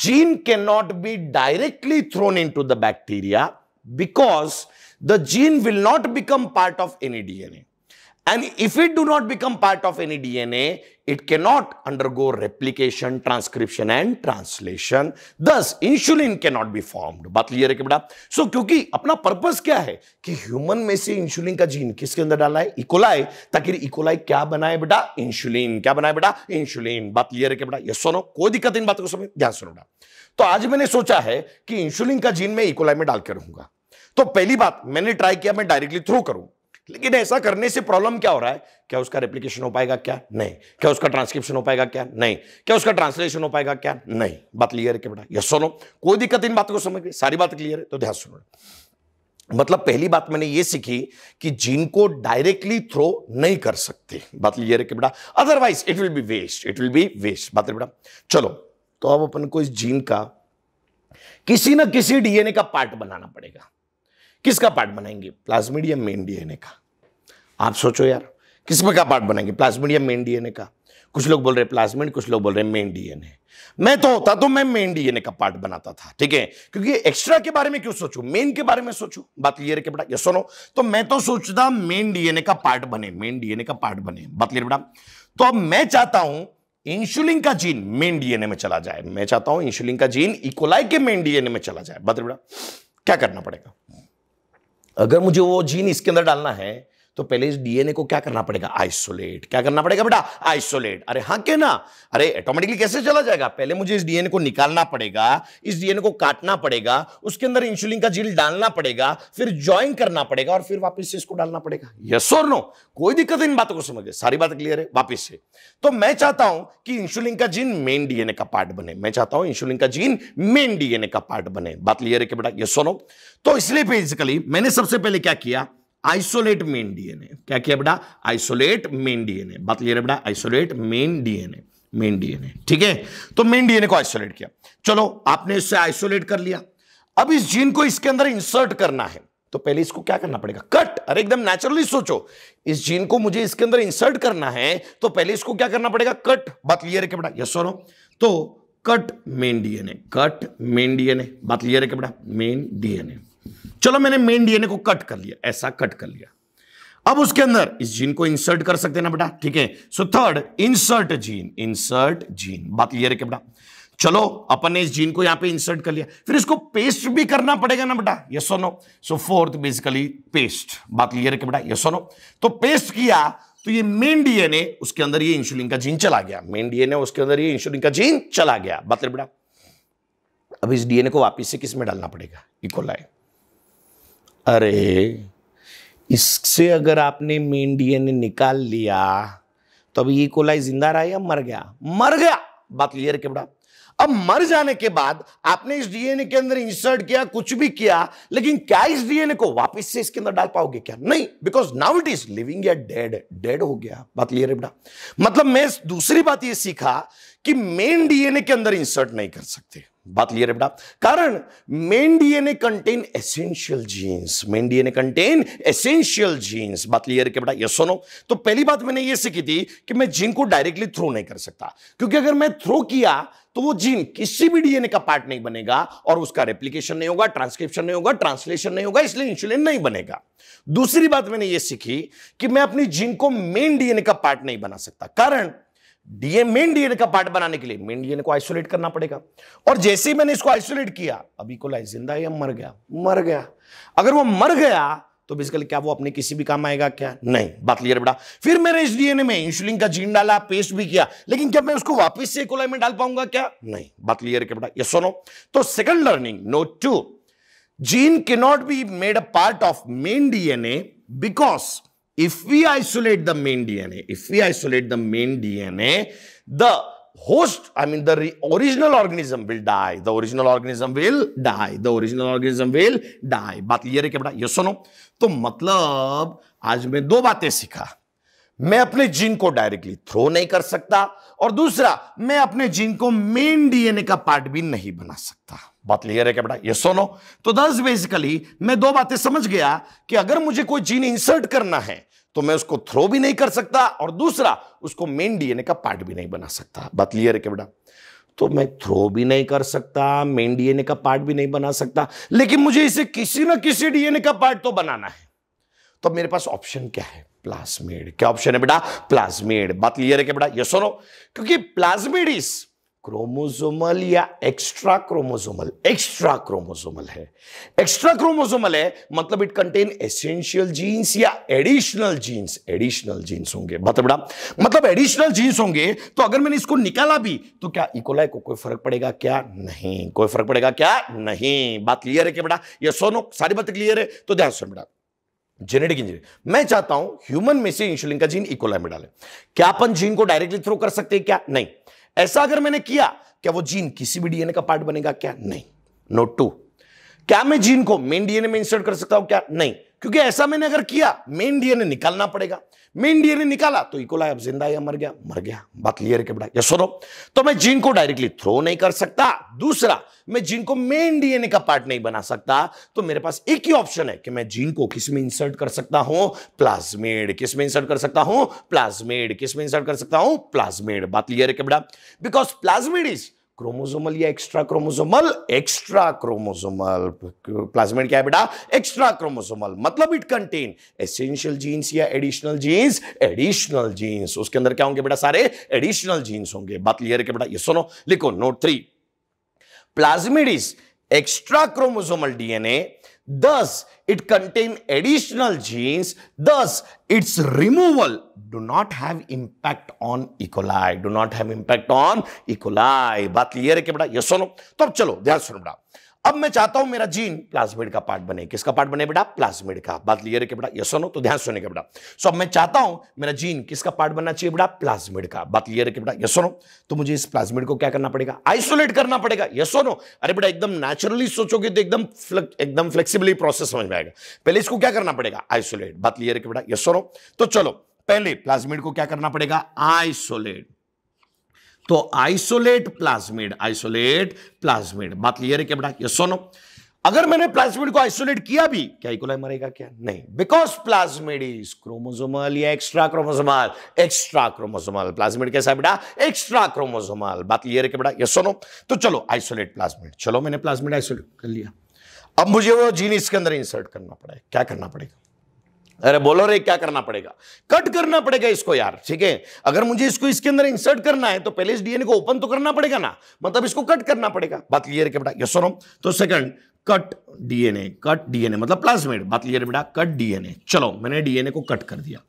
gene can not be directly thrown into the bacteria because the gene will not become part of any DNA and And if it do not become part of any DNA, it cannot undergo replication, transcription and translation. Thus, insulin cannot be formed. बात clear है कि बेटा सो क्योंकि अपना purpose क्या है कि human में से इंसुलिन का जीन किसके अंदर डाला है इकोलाई e ताकि इकोलाई e क्या बनाए बेटा इंसुलिन क्या बनाए बेटा इंसुलिन बात क्लियर है बेटा ये सुनो कोई दिक्कत इन बात को समझ ध्यान सुनो बेटा तो आज मैंने सोचा है कि इंसुलिन का जीन मैं इकोलाई e में डाल के रहूंगा तो पहली बात मैंने ट्राई किया मैं डायरेक्टली थ्रू करूं लेकिन ऐसा करने से प्रॉब्लम क्या हो रहा है क्या उसका रेप्लीकेशन हो पाएगा क्या नहीं क्या उसका ट्रांसक्रिप्शन हो पाएगा क्या नहीं क्या उसका ट्रांसलेशन हो पाएगा क्या नहीं बात क्लियर है बेटा यस सुनो कोई दिक्कत इन बात को समझ गई सारी बात क्लियर है तो ध्यान सुनो मतलब पहली बात मैंने ये सीखी कि जिनको डायरेक्टली थ्रो नहीं कर सकते बात क्लियर रखे बेटा otherwise it will be waste it will be waste बात बेटा चलो तो अब अपन को इस जीन का किसी ना किसी डीएनए का पार्ट बनाना पड़ेगा किसका पार्ट बनाएंगे प्लाज्मीडियम मेन डीएनए का आप सोचो यार किसमें का पार्ट बनाएंगे प्लाज्मीडियम मेन डीएनए का कुछ लोग बोल रहे प्लाज्मिड कुछ लोग बोल रहे मेन डीएनए मैं तो होता तो मैं मेन डीएनए का पार्ट बनाता था ठीक है क्योंकि एक्स्ट्रा के बारे में क्यों सोचू मेन के बारे में सोचू बात क्लियर है बेटा यस सुनो तो मैं तो सोचता मेन डीएनए का पार्ट बने मेन डीएनए का पार्ट बने बात क्लियर बेटा तो अब मैं चाहता हूं इंसुलिन का जीन मेन डीएनए में चला जाए मैं चाहता हूं इंसुलिन का जीन इकोलाई e. के मेन डीएनए में चला जाए बात बेटा क्या करना पड़ेगा अगर मुझे वो जीन इसके अंदर डालना है तो पहले इस डीएनए को क्या करना पड़ेगा आइसोलेट क्या करना पड़ेगा बेटा आइसोलेट अरे हाँ क्या ना अरे ऑटोमेटिकली कैसे चला जाएगा पहले मुझे इस डीएनए को निकालना पड़ेगा इस डीएनए को काटना पड़ेगा उसके अंदर इंसुलिन का जील डालना पड़ेगा फिर ज्वाइन करना पड़ेगा और फिर वापिस से इसको डालना पड़ेगा यस और नो कोई दिक्कत इन बातों को समझे सारी बात क्लियर है वापिस से तो मैं चाहता हूं कि इंसुलिन का जीन मेन डीएनए का पार्ट बने मैं चाहता हूं इंसुलिन का जीन मेन डीएनए का पार्ट बने बात क्लियर है कि बेटा यस और नो तो इसलिए बेसिकली मैंने सबसे पहले क्या किया आइसोलेट मेन डीएनए क्या किया बेटा आइसोलेट मेन डीएनए बात क्लियर है बेटा isolate main DNA main DNA ठीक है तो मेन डीएनए को आइसोलेट किया चलो आपने इससे आइसोलेट कर लिया अब इस जीन को इसके अंदर इंसर्ट करना है तो पहले इसको क्या करना पड़ेगा कट अरे एकदम नेचुरली सोचो इस जीन को मुझे इसके अंदर इंसर्ट करना है तो पहले इसको क्या करना पड़ेगा कट बात क्लियर है बेटा यस और तो cut main DNA cut main DNA बात क्लियर है बेटा मेन डीएनए चलो मैंने मेन डीएनए को कट कर लिया ऐसा कट कर लिया अब उसके अंदर इस जीन को इंसर्ट कर सकते हैं ना बेटा ठीक है so third insert gene insert gene बात क्लियर है क्या बेटा चलो अपन ने इस जीन को यहां पे इंसर्ट कर लिया फिर इसको पेस्ट भी करना पड़ेगा ना बेटा yes no so fourth basically paste बात क्लियर है कि बेटा यस नो तो पेस्ट किया तो ये मेन डीएनए उसके अंदर ये इंसुलिन का जीन चला गया मेन डीएनए उसके अंदर ये इंसुलिन का जीन चला गया बात बेटा अब इस डीएनए को वापिस से किस में डालना पड़ेगा इकोलाइन e अरे इससे अगर आपने मेन डीएनए निकाल लिया तो अब ये कोलाई जिंदा रहा या मर गया मर गया बात क्लियर के बड़ा अब मर जाने के बाद आपने इस डीएनए के अंदर इंसर्ट किया कुछ भी किया लेकिन क्या इस डीएनए को वापस से इसके अंदर डाल पाओगे क्या नहीं because now it is living या डेड डेड हो गया बात क्लियर है बेटा मतलब मैं दूसरी बात यह सीखा कि मेन डीएनए के अंदर इंसर्ट नहीं कर सकते बात क्लियर है बेटा कारण main DNA contain essential genes main DNA contain essential genes बात क्लियर है बेटा ये सुनो तो पहली बात मैंने ये सीखी थी कि मैं जीन को डायरेक्टली थ्रो नहीं कर सकता क्योंकि अगर मैं थ्रो किया तो वो जीन किसी भी डीएनए का पार्ट नहीं बनेगा और उसका रेप्लीकेशन नहीं होगा ट्रांसक्रिप्शन नहीं होगा ट्रांसलेशन नहीं होगा इसलिए इंसुलिन नहीं बनेगा दूसरी बात मैंने ये सीखी कि मैं अपनी जीन को मेन डीएनए का पार्ट नहीं बना सकता कारण डीएन मेन डीएनए का पार्ट बनाने के लिए मेन डीएनए को आइसोलेट करना पड़ेगा और जैसे ही मैंने इसको आइसोलेट किया अभी को लाई जिंदा है या मर गया मर गया अगर वो मर गया तो बेसिकली क्या वो अपने किसी भी काम आएगा क्या नहीं बात क्लियर बेटा फिर मैंने इस डीएनए में इंसुलिन का जीन डाला पेस्ट भी किया लेकिन क्या मैं उसको वापस से कोलाई में डाल पाऊंगा क्या नहीं बात क्लियर के बेटा ये सुनो तो second learning note two gene can not be made a part of main DNA because if we isolate the main DNA, if we isolate the main DNA, the host, I mean the original organism will die. The original organism will die. The original organism will die. बात clear है क्या बेटा ये सुनो तो मतलब आज मैं दो बातें सीखा मैं अपने जीन को डायरेक्टली थ्रो नहीं कर सकता और दूसरा मैं अपने जीन को मेन डीएनए का पार्ट भी नहीं बना सकता बात क्लियर है क्या बेटा ये सुनो तो दस बेसिकली मैं दो बातें समझ गया कि अगर मुझे कोई जीन इंसर्ट करना है तो मैं उसको थ्रो भी नहीं कर सकता और दूसरा उसको मेन डीएनए का पार्ट भी नहीं बना सकता बात क्लियर है क्या बेटा तो मैं थ्रो भी नहीं कर सकता मेन डीएनए का पार्ट भी नहीं बना सकता लेकिन मुझे इसे किसी ना किसी डीएनए का पार्ट तो बनाना है तो मेरे पास ऑप्शन क्या है प्लाज्मिड क्या ऑप्शन है बेटा प्लाज्मिड बात क्लियर है क्या बेटा ये सुनो क्योंकि प्लाज्मिड इज क्रोमोसोमल या एक्स्ट्रा क्रोमोसोमल एक्स्ट्रा क्रोमोसोमल है एक्स्ट्रा क्रोमोसोमल है मतलब इट कंटेन एसेंशियल जीन्स या एडिशनल जीन्स एडिशनल जीन्स होंगे बात बड़ा मतलब एडिशनल जीन्स होंगे तो अगर मैंने इसको निकाला भी तो क्या इकोलाई e को कोई फर्क पड़ेगा क्या नहीं कोई फर्क पड़ेगा क्या नहीं बात क्लियर है क्या बेटा ये सोनो सारी बात क्लियर है तो ध्यान सुन बेटा जेनेटिक इंजीनियर मैं चाहता हूं ह्यूमन में से इंसुलिन का जीन इकोलाई e में डाले क्या अपन जीन को डायरेक्टली थ्रो कर सकते हैं क्या नहीं ऐसा अगर मैंने किया क्या वो जीन किसी भी डीएनए का पार्ट बनेगा क्या नहीं नोट टू क्या मैं जीन को मेन डीएनए में इंसर्ट कर सकता हूं क्या नहीं क्योंकि ऐसा मैंने अगर किया मेन डीएनए निकालना पड़ेगा मेन डीएनए निकाला तो इकोला e. अब जिंदा या मर गया मर गया बात क्लियर के बड़ा यशोरो तो मैं जीन को डायरेक्टली थ्रो नहीं कर सकता दूसरा मैं जीन को मेन डीएनए का पार्ट नहीं बना सकता तो मेरे पास एक ही ऑप्शन है कि मैं जीन को किस में इंसर्ट कर सकता हूं प्लाज्मेड किस में इंसर्ट कर सकता हूं प्लाज्मेड किस में इंसर्ट कर सकता हूं प्लाज्मेड बात क्लियर है बेटा बिकॉज प्लाज्मेड इज क्रोमोसोमल या extra chromosomal extra chromosomal plasmid क्या है बेटा एक्स्ट्रा क्रोमोसोमल मतलब इट कंटेन एसेंशियल जीन्स या एडिशनल जीन्स एडिशनल जीन्स उसके अंदर क्या होंगे बेटा सारे एडिशनल जीन्स होंगे बात क्लियर है बेटा ये सुनो लिखो note three plasmid is extra chromosomal DNA thus it contain additional genes thus its removal do not have impact on E. coli, do not have impact on E. coli. बात clear है कि बेटा ये सुनो तो अब चलो ध्यान सुनो बेटा अब मैं चाहता हूं मेरा जीन प्लाज्मिड का पार्ट बने किसका पार्ट बने बेटा प्लाज्मिड का बात क्लियर है कि बेटा ये सुनो तो ध्यान सुने के बेटा सो अब मैं चाहता हूं मेरा जीन किसका पार्ट बनना चाहिए बेटा प्लाज्मिड का बात क्लियर है कि बेटा ये सुनो तो मुझे इस प्लाज्मिड को क्या करना पड़ेगा आइसोलेट करना पड़ेगा ये सुनो अरे बेटा एकदम नेचुरली सोचोगे तो एकदम एकदम फ्लेक्सिबली प्रोसेस समझ में आएगा पहले इसको क्या करना पड़ेगा आइसोलेट बात क्लियर है कि बेटा ये सुनो तो चलो पहले प्लाज्मिड को क्या करना पड़ेगा आइसोलेट तो आइसोलेट प्लाज्मिड आइसोलेट प्लाज्मिड बात क्लियर है क्या बेटा ये सुनो अगर मैंने प्लाज्मिड को आइसोलेट किया भी क्या इकोलाई e मरेगा क्या नहीं बिकॉज प्लाज्मिड इज क्रोमोजोमल या extra chromosomal extra chromosomal plasmid कैसा बेटा एक्स्ट्रा क्रोमोजोमल बात क्लियर है बेटा ये सुनो तो चलो आइसोलेट प्लाज्मिड चलो मैंने प्लाज्मिड आइसोलेट कर लिया अब मुझे वो जीन इसके अंदर इंसर्ट करना पड़ेगा क्या करना पड़ेगा अरे बोलो रे क्या करना पड़ेगा कट करना पड़ेगा इसको यार ठीक है अगर मुझे इसको इसके अंदर इंसर्ट करना है तो पहले इस डीएनए को ओपन तो करना पड़ेगा ना मतलब इसको कट करना पड़ेगा बात क्लियर तो मतलब है बेटा यस तो second cut DNA cut DNA मतलब प्लाज्मेड बात क्लियर है बेटा कट डीएनए चलो मैंने डीएनए को कट कर दिया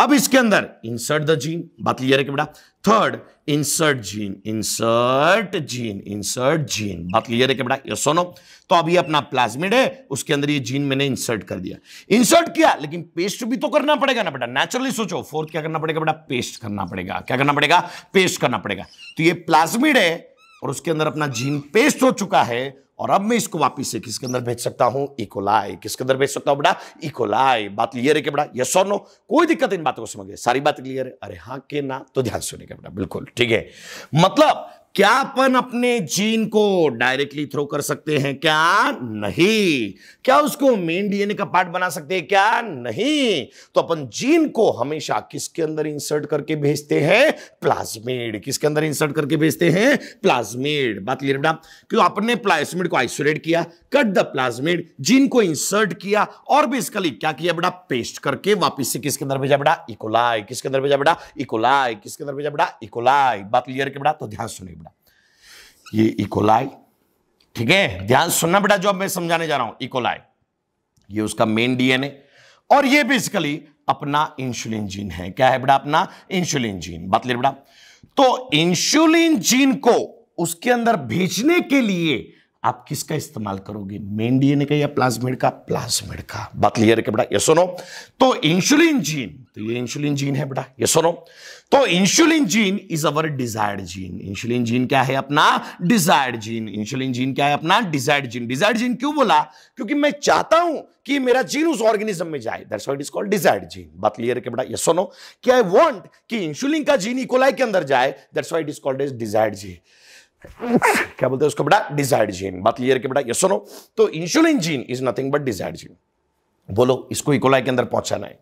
अब इसके अंदर इंसर्ट द जीन बात क्लियर है कि बेटा third insert gene insert gene insert gene बात क्लियर है कि बेटा ये सुनो तो अभी अपना प्लाज्मिड है उसके अंदर ये जीन मैंने इंसर्ट कर दिया इंसर्ट किया लेकिन पेस्ट भी तो करना पड़ेगा ना बेटा नेचुरली सोचो फोर्थ क्या करना पड़ेगा बेटा पेस्ट करना पड़ेगा क्या करना पड़ेगा पेस्ट करना पड़ेगा तो ये प्लाज्मिड है और उसके अंदर अपना जीन पेस्ट हो चुका है और अब मैं इसको वापिस से किसके अंदर भेज सकता हूं इकोलाई किसके अंदर भेज सकता हूं बेटा इकोलाई बात क्लियर है बड़ा यस और नो कोई दिक्कत इन बातों को समझ गए सारी बात क्लियर है अरे हाँ के ना तो ध्यान सुनेगा बेटा बिल्कुल ठीक है मतलब क्या अपन अपने जीन को डायरेक्टली थ्रो कर सकते हैं क्या नहीं क्या उसको मेन डीएनए का पार्ट बना सकते हैं क्या नहीं तो अपन जीन को हमेशा किसके अंदर इंसर्ट करके भेजते हैं प्लाज्मिड किसके अंदर इंसर्ट करके भेजते हैं प्लाज्मिड बात क्लियर बेटा क्यों अपने प्लाज्मिड को आइसोलेट किया कट द प्लाज्मिड जीन को इंसर्ट किया और बेसिकली क्या किया बेटा पेस्ट करके वापिस से किसके अंदर भेजा बेटा इकोलाई e. किसके अंदर भेजा बेटा इकोलाई e. किसके अंदर भेजा बेटा इकोलाई e. बात क्लियर के बेटा तो ध्यान सुनिए ये इकोलाई e ठीक है ध्यान सुनना बेटा जो अब मैं समझाने जा रहा हूं इकोलाई e ये उसका मेन डीएनए और ये बेसिकली अपना इंसुलिन जीन है क्या है बेटा अपना इंसुलिन जीन बात ले बेटा तो इंसुलिन जीन को उसके अंदर भेजने के लिए आप किसका इस्तेमाल करोगे मेन डीएनए का या प्लाज्मिड का प्लाज्मिड का बात क्लियर है बेटा सुनो तो इंसुलिन जीन तो ये इंसुलिन जीन है बेटा सुनो तो insulin gene is our desired gene insulin gene क्या है अपना डिजायर्ड जीन इंसुलिन जीन क्या है अपना डिजायर्ड जीन डिजायर्ड जीन क्यों बोला क्योंकि मैं चाहता हूं कि मेरा जीन उस ऑर्गेनिज्म में जाए that's why it is called desired gene बात क्लियर है बेटा सुनो कि आई वांट कि इंसुलिन का जीन इकोलाई के अंदर जाए that's why it is called as desired gene क्या बोलते हैं उसको बेटा डिजायर्ड जीन बात क्लियर के बेटा ये सुनो तो insulin gene is nothing but desired gene बोलो इसको इकोलाई e. के अंदर पहुंचाना है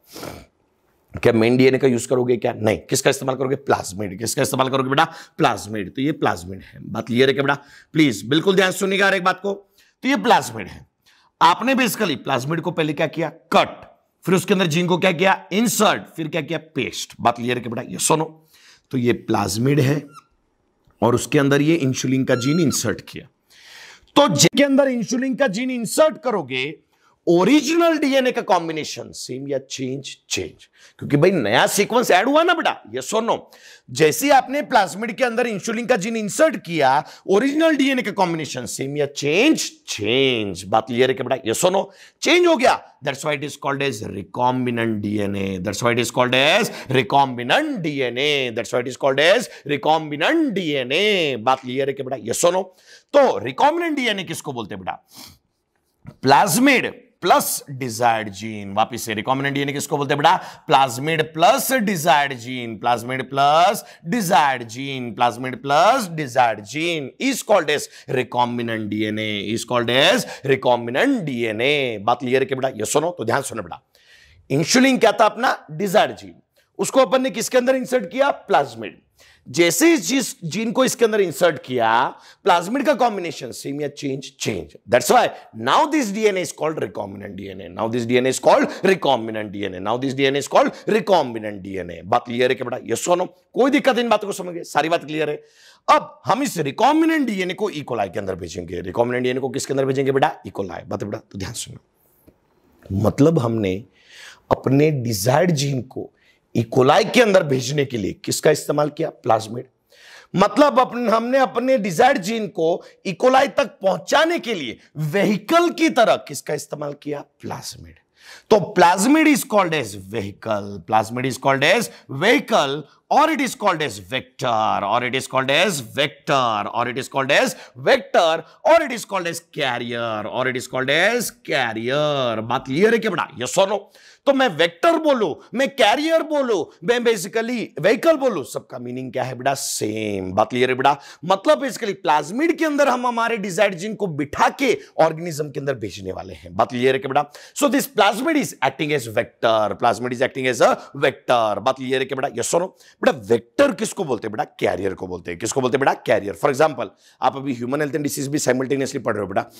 क्या मेन डीएनए का यूज करोगे क्या नहीं किसका इस्तेमाल करोगे प्लाज्मिड किसका इस्तेमाल करोगे बेटा प्लाज्मिड तो ये प्लाज्मिड है बात क्लियर है क्या बेटा प्लीज बिल्कुल ध्यान सुनिएगा एक बात को तो ये प्लाज्मिड है आपने बेसिकली प्लाज्मिड को पहले क्या किया कट फिर उसके अंदर जीन को क्या किया इंसर्ट फिर क्या किया पेस्ट बात क्लियर है क्या बेटा ये सुनो तो ये प्लाज्मिड है और उसके अंदर ये इंसुलिन का जीन इंसर्ट किया तो जिसके अंदर इंसुलिन का जीन इंसर्ट करोगे ओरिजिनल डीएनए का कॉम्बिनेशन सेम या चेंज चेंज क्योंकि भाई नया सीक्वेंस ऐड हुआ ना बेटा ये सो नो जैसे आपने प्लाज्मिड के अंदर इंसुलिन का जीन इंसर्ट किया ओरिजिनल डीएनए का कॉम्बिनेशन सेम या चेंज चेंज बात क्लियर है बेटा ये सो नो चेंज हो गया that's why it is called as recombinant DNA that's why it is called as recombinant DNA that's why it is called as recombinant DNA बात clear है बेटा ये सो नो तो रिकॉम्बिनेंट डीएनए किसको बोलते हैं बेटा प्लाज्मिड प्लस डिजायर्ड जीन वापिस से रिकॉमिनेंट डीएनए किसको बोलते हैं बेटा plasmid plus desired gene plasmid plus desired gene plasmid plus desired gene is called as recombinant DNA is called as recombinant DNA बात क्लियर के बेटा ये सुनो तो ध्यान सुनो बेटा इंसुलिन क्या था अपना डिजायर्ड जीन उसको अपन ने किसके अंदर इंसर्ट किया प्लाज्मिड जैसे जिस जीन को इसके अंदर इंसर्ट किया प्लाज्मिड का कॉम्बिनेशन सेम या change change that's why now this DNA is called recombinant DNA now this DNA is called recombinant DNA now this DNA is called recombinant DNA बात clear है बेटा yes no कोई दिक्कत इन बात को समझ गए सारी बात क्लियर है अब हम इस रिकॉम्बिनेंट डीएनए को इकोलाई के अंदर भेजेंगे रिकॉम्बिनेंट डीएनए को किसके अंदर भेजेंगे बेटा इकोलाई बात बेटा तो ध्यान सुनो मतलब हमने अपने डिजायर्ड जीन को इकोलाई e के अंदर भेजने के लिए किसका इस्तेमाल किया प्लाज्मिड मतलब अपन हमने अपने डिजायर जीन को इकोलाई e तक पहुंचाने के लिए वेहीकल की तरह किसका इस्तेमाल किया प्लाज्मिड तो plasmid is called as vehicle plasmid is called as vehicle और it is called as vector और it is called as vector और it is called as vector और it is called as carrier और it is called as carrier बात clear है क्या बड़ा yes or no तो मैं वेक्टर बोलो मैं कैरियर बोलो मैं बेसिकली व्हीकल बोलो सबका मीनिंग क्या है बेटा सेम बात क्लियर है बेटा मतलब बेसिकली प्लाज्मिड के अंदर हम हमारे डिजायर जीन को बिठा के ऑर्गेनिज्म के अंदर भेजने वाले हैं बात क्लियर है बेटा so this plasmid is acting as vector plasmid is acting as a vector बात क्लियर है बेटा यस नो बेटा वेक्टर किसको बोलते हैं बेटा कैरियर को बोलते हैं किसको बोलते हैं बेटा कैरियर फॉर एग्जांपल आप अभी ह्यूमन हेल्थ एंड डिसीज भी साइमल्टेनियसली पढ़ रहे हो बेटा